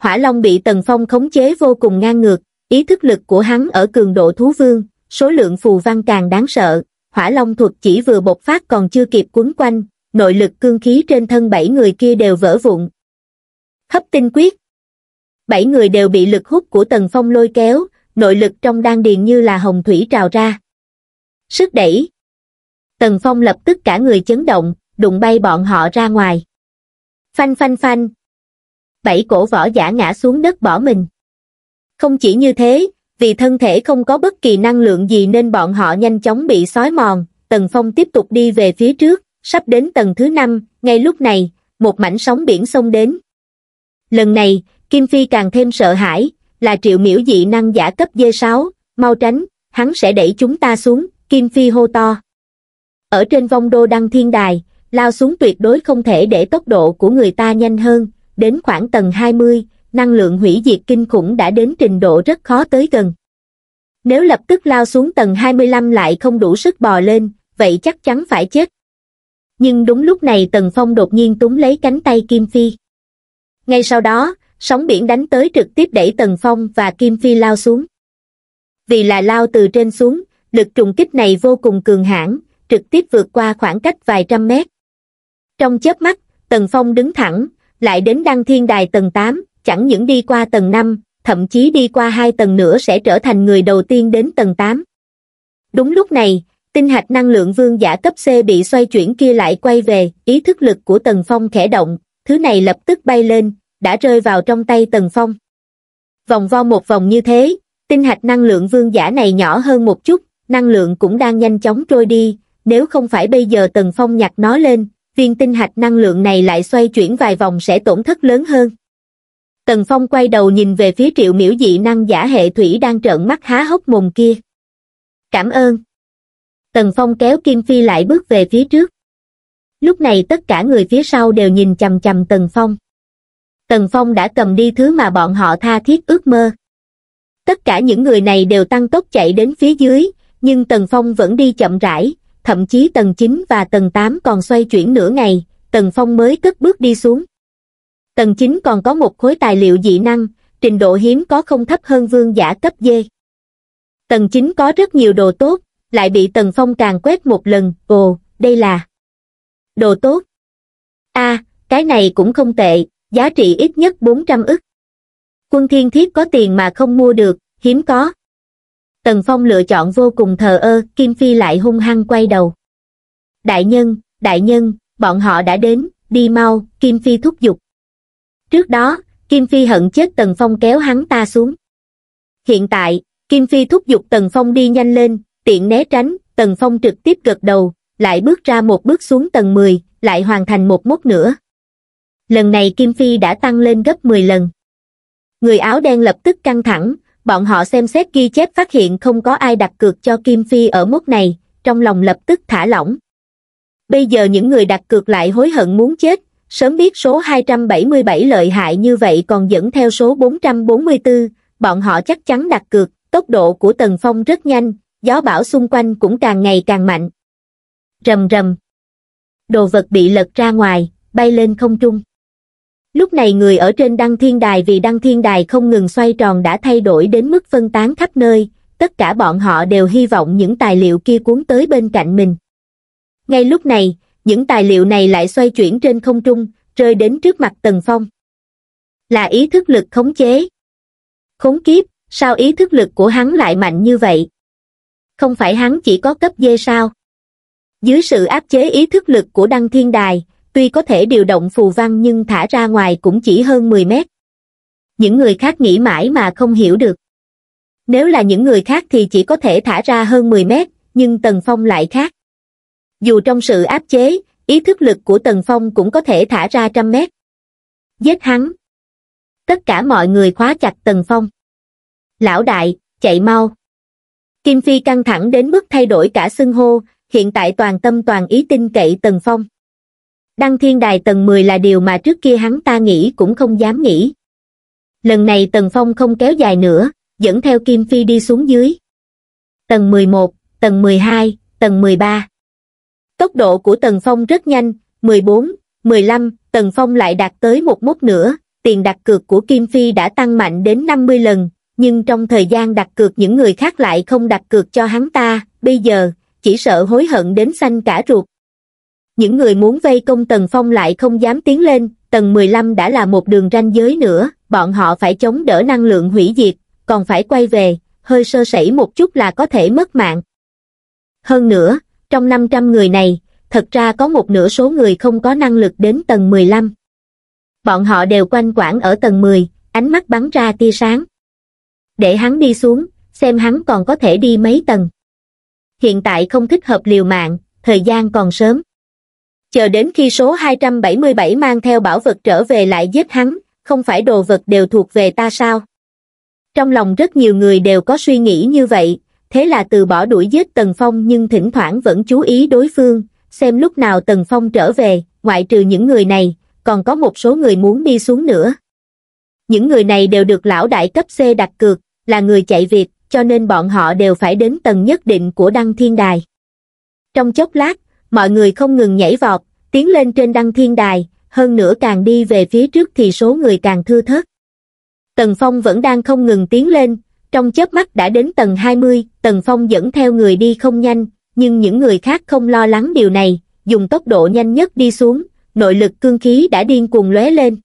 Speaker 1: Hỏa Long bị Tần Phong khống chế vô cùng ngang ngược, Ý thức lực của hắn ở cường độ thú vương, số lượng phù văn càng đáng sợ, hỏa long thuật chỉ vừa bộc phát còn chưa kịp quấn quanh, nội lực cương khí trên thân bảy người kia đều vỡ vụn. Hấp tinh quyết Bảy người đều bị lực hút của tần phong lôi kéo, nội lực trong đan điền như là hồng thủy trào ra. Sức đẩy Tần phong lập tức cả người chấn động, đụng bay bọn họ ra ngoài. Phanh phanh phanh Bảy cổ võ giả ngã xuống đất bỏ mình. Không chỉ như thế, vì thân thể không có bất kỳ năng lượng gì nên bọn họ nhanh chóng bị sói mòn, Tần Phong tiếp tục đi về phía trước, sắp đến tầng thứ năm. ngay lúc này, một mảnh sóng biển xông đến. Lần này, Kim Phi càng thêm sợ hãi, là triệu miễu dị năng giả cấp D6, mau tránh, hắn sẽ đẩy chúng ta xuống, Kim Phi hô to. Ở trên vong đô đăng thiên đài, lao xuống tuyệt đối không thể để tốc độ của người ta nhanh hơn, đến khoảng tầng 20, năng lượng hủy diệt kinh khủng đã đến trình độ rất khó tới gần. Nếu lập tức lao xuống tầng 25 lại không đủ sức bò lên, vậy chắc chắn phải chết. Nhưng đúng lúc này Tần Phong đột nhiên túm lấy cánh tay Kim Phi. Ngay sau đó, sóng biển đánh tới trực tiếp đẩy Tần Phong và Kim Phi lao xuống. Vì là lao từ trên xuống, lực trùng kích này vô cùng cường hãn, trực tiếp vượt qua khoảng cách vài trăm mét. Trong chớp mắt, Tần Phong đứng thẳng, lại đến đăng thiên đài tầng 8, chẳng những đi qua tầng 5, thậm chí đi qua hai tầng nữa sẽ trở thành người đầu tiên đến tầng 8. Đúng lúc này, tinh hạch năng lượng vương giả cấp C bị xoay chuyển kia lại quay về, ý thức lực của Tần Phong khẽ động, thứ này lập tức bay lên, đã rơi vào trong tay Tần Phong. Vòng vo một vòng như thế, tinh hạch năng lượng vương giả này nhỏ hơn một chút, năng lượng cũng đang nhanh chóng trôi đi, nếu không phải bây giờ Tần Phong nhặt nó lên, viên tinh hạch năng lượng này lại xoay chuyển vài vòng sẽ tổn thất lớn hơn. Tần Phong quay đầu nhìn về phía triệu miễu dị năng giả hệ thủy đang trợn mắt há hốc mồm kia. Cảm ơn. Tần Phong kéo Kim Phi lại bước về phía trước. Lúc này tất cả người phía sau đều nhìn chầm chầm Tần Phong. Tần Phong đã cầm đi thứ mà bọn họ tha thiết ước mơ. Tất cả những người này đều tăng tốc chạy đến phía dưới, nhưng Tần Phong vẫn đi chậm rãi, thậm chí Tần 9 và Tần 8 còn xoay chuyển nửa ngày, Tần Phong mới cất bước đi xuống tầng 9 còn có một khối tài liệu dị năng, trình độ hiếm có không thấp hơn vương giả cấp dê. Tầng 9 có rất nhiều đồ tốt, lại bị tần phong càng quét một lần, ồ, đây là đồ tốt. a à, cái này cũng không tệ, giá trị ít nhất 400 ức. Quân thiên thiết có tiền mà không mua được, hiếm có. Tần Phong lựa chọn vô cùng thờ ơ, Kim Phi lại hung hăng quay đầu. Đại nhân, đại nhân, bọn họ đã đến, đi mau, Kim Phi thúc giục trước đó kim phi hận chết tần phong kéo hắn ta xuống hiện tại kim phi thúc giục tần phong đi nhanh lên tiện né tránh tần phong trực tiếp gật đầu lại bước ra một bước xuống tầng 10, lại hoàn thành một mốc nữa lần này kim phi đã tăng lên gấp 10 lần người áo đen lập tức căng thẳng bọn họ xem xét ghi chép phát hiện không có ai đặt cược cho kim phi ở mốc này trong lòng lập tức thả lỏng bây giờ những người đặt cược lại hối hận muốn chết sớm biết số 277 lợi hại như vậy còn dẫn theo số 444, bọn họ chắc chắn đặt cược, tốc độ của Tần Phong rất nhanh, gió bão xung quanh cũng càng ngày càng mạnh. Rầm rầm. Đồ vật bị lật ra ngoài, bay lên không trung. Lúc này người ở trên đăng thiên đài vì đăng thiên đài không ngừng xoay tròn đã thay đổi đến mức phân tán khắp nơi, tất cả bọn họ đều hy vọng những tài liệu kia cuốn tới bên cạnh mình. Ngay lúc này, những tài liệu này lại xoay chuyển trên không trung, rơi đến trước mặt Tần Phong. Là ý thức lực khống chế. Khốn kiếp, sao ý thức lực của hắn lại mạnh như vậy? Không phải hắn chỉ có cấp dê sao? Dưới sự áp chế ý thức lực của Đăng Thiên Đài, tuy có thể điều động phù văn nhưng thả ra ngoài cũng chỉ hơn 10 mét. Những người khác nghĩ mãi mà không hiểu được. Nếu là những người khác thì chỉ có thể thả ra hơn 10 mét, nhưng Tần Phong lại khác dù trong sự áp chế ý thức lực của tần phong cũng có thể thả ra trăm mét giết hắn tất cả mọi người khóa chặt tần phong lão đại chạy mau kim phi căng thẳng đến mức thay đổi cả xưng hô hiện tại toàn tâm toàn ý tin cậy tần phong đăng thiên đài tầng 10 là điều mà trước kia hắn ta nghĩ cũng không dám nghĩ lần này tần phong không kéo dài nữa dẫn theo kim phi đi xuống dưới tầng 11, tầng 12, tầng 13. Tốc độ của Tần Phong rất nhanh, 14, 15, Tần Phong lại đạt tới một mốc nữa, tiền đặt cược của Kim Phi đã tăng mạnh đến 50 lần, nhưng trong thời gian đặt cược những người khác lại không đặt cược cho hắn ta, bây giờ, chỉ sợ hối hận đến xanh cả ruột. Những người muốn vây công Tần Phong lại không dám tiến lên, tầng 15 đã là một đường ranh giới nữa, bọn họ phải chống đỡ năng lượng hủy diệt, còn phải quay về, hơi sơ sẩy một chút là có thể mất mạng. Hơn nữa, trong 500 người này, thật ra có một nửa số người không có năng lực đến tầng 15. Bọn họ đều quanh quảng ở tầng 10, ánh mắt bắn ra tia sáng. Để hắn đi xuống, xem hắn còn có thể đi mấy tầng. Hiện tại không thích hợp liều mạng, thời gian còn sớm. Chờ đến khi số 277 mang theo bảo vật trở về lại giết hắn, không phải đồ vật đều thuộc về ta sao? Trong lòng rất nhiều người đều có suy nghĩ như vậy, thế là từ bỏ đuổi giết Tần Phong nhưng thỉnh thoảng vẫn chú ý đối phương, xem lúc nào Tần Phong trở về, ngoại trừ những người này, còn có một số người muốn đi xuống nữa. Những người này đều được lão đại cấp C đặt cược, là người chạy việc, cho nên bọn họ đều phải đến tầng nhất định của đăng thiên đài. Trong chốc lát, mọi người không ngừng nhảy vọt, tiến lên trên đăng thiên đài, hơn nữa càng đi về phía trước thì số người càng thưa thớt. Tần Phong vẫn đang không ngừng tiến lên, trong chớp mắt đã đến tầng 20, Tần Phong dẫn theo người đi không nhanh, nhưng những người khác không lo lắng điều này, dùng tốc độ nhanh nhất đi xuống, nội lực cương khí đã điên cuồng lóe lên.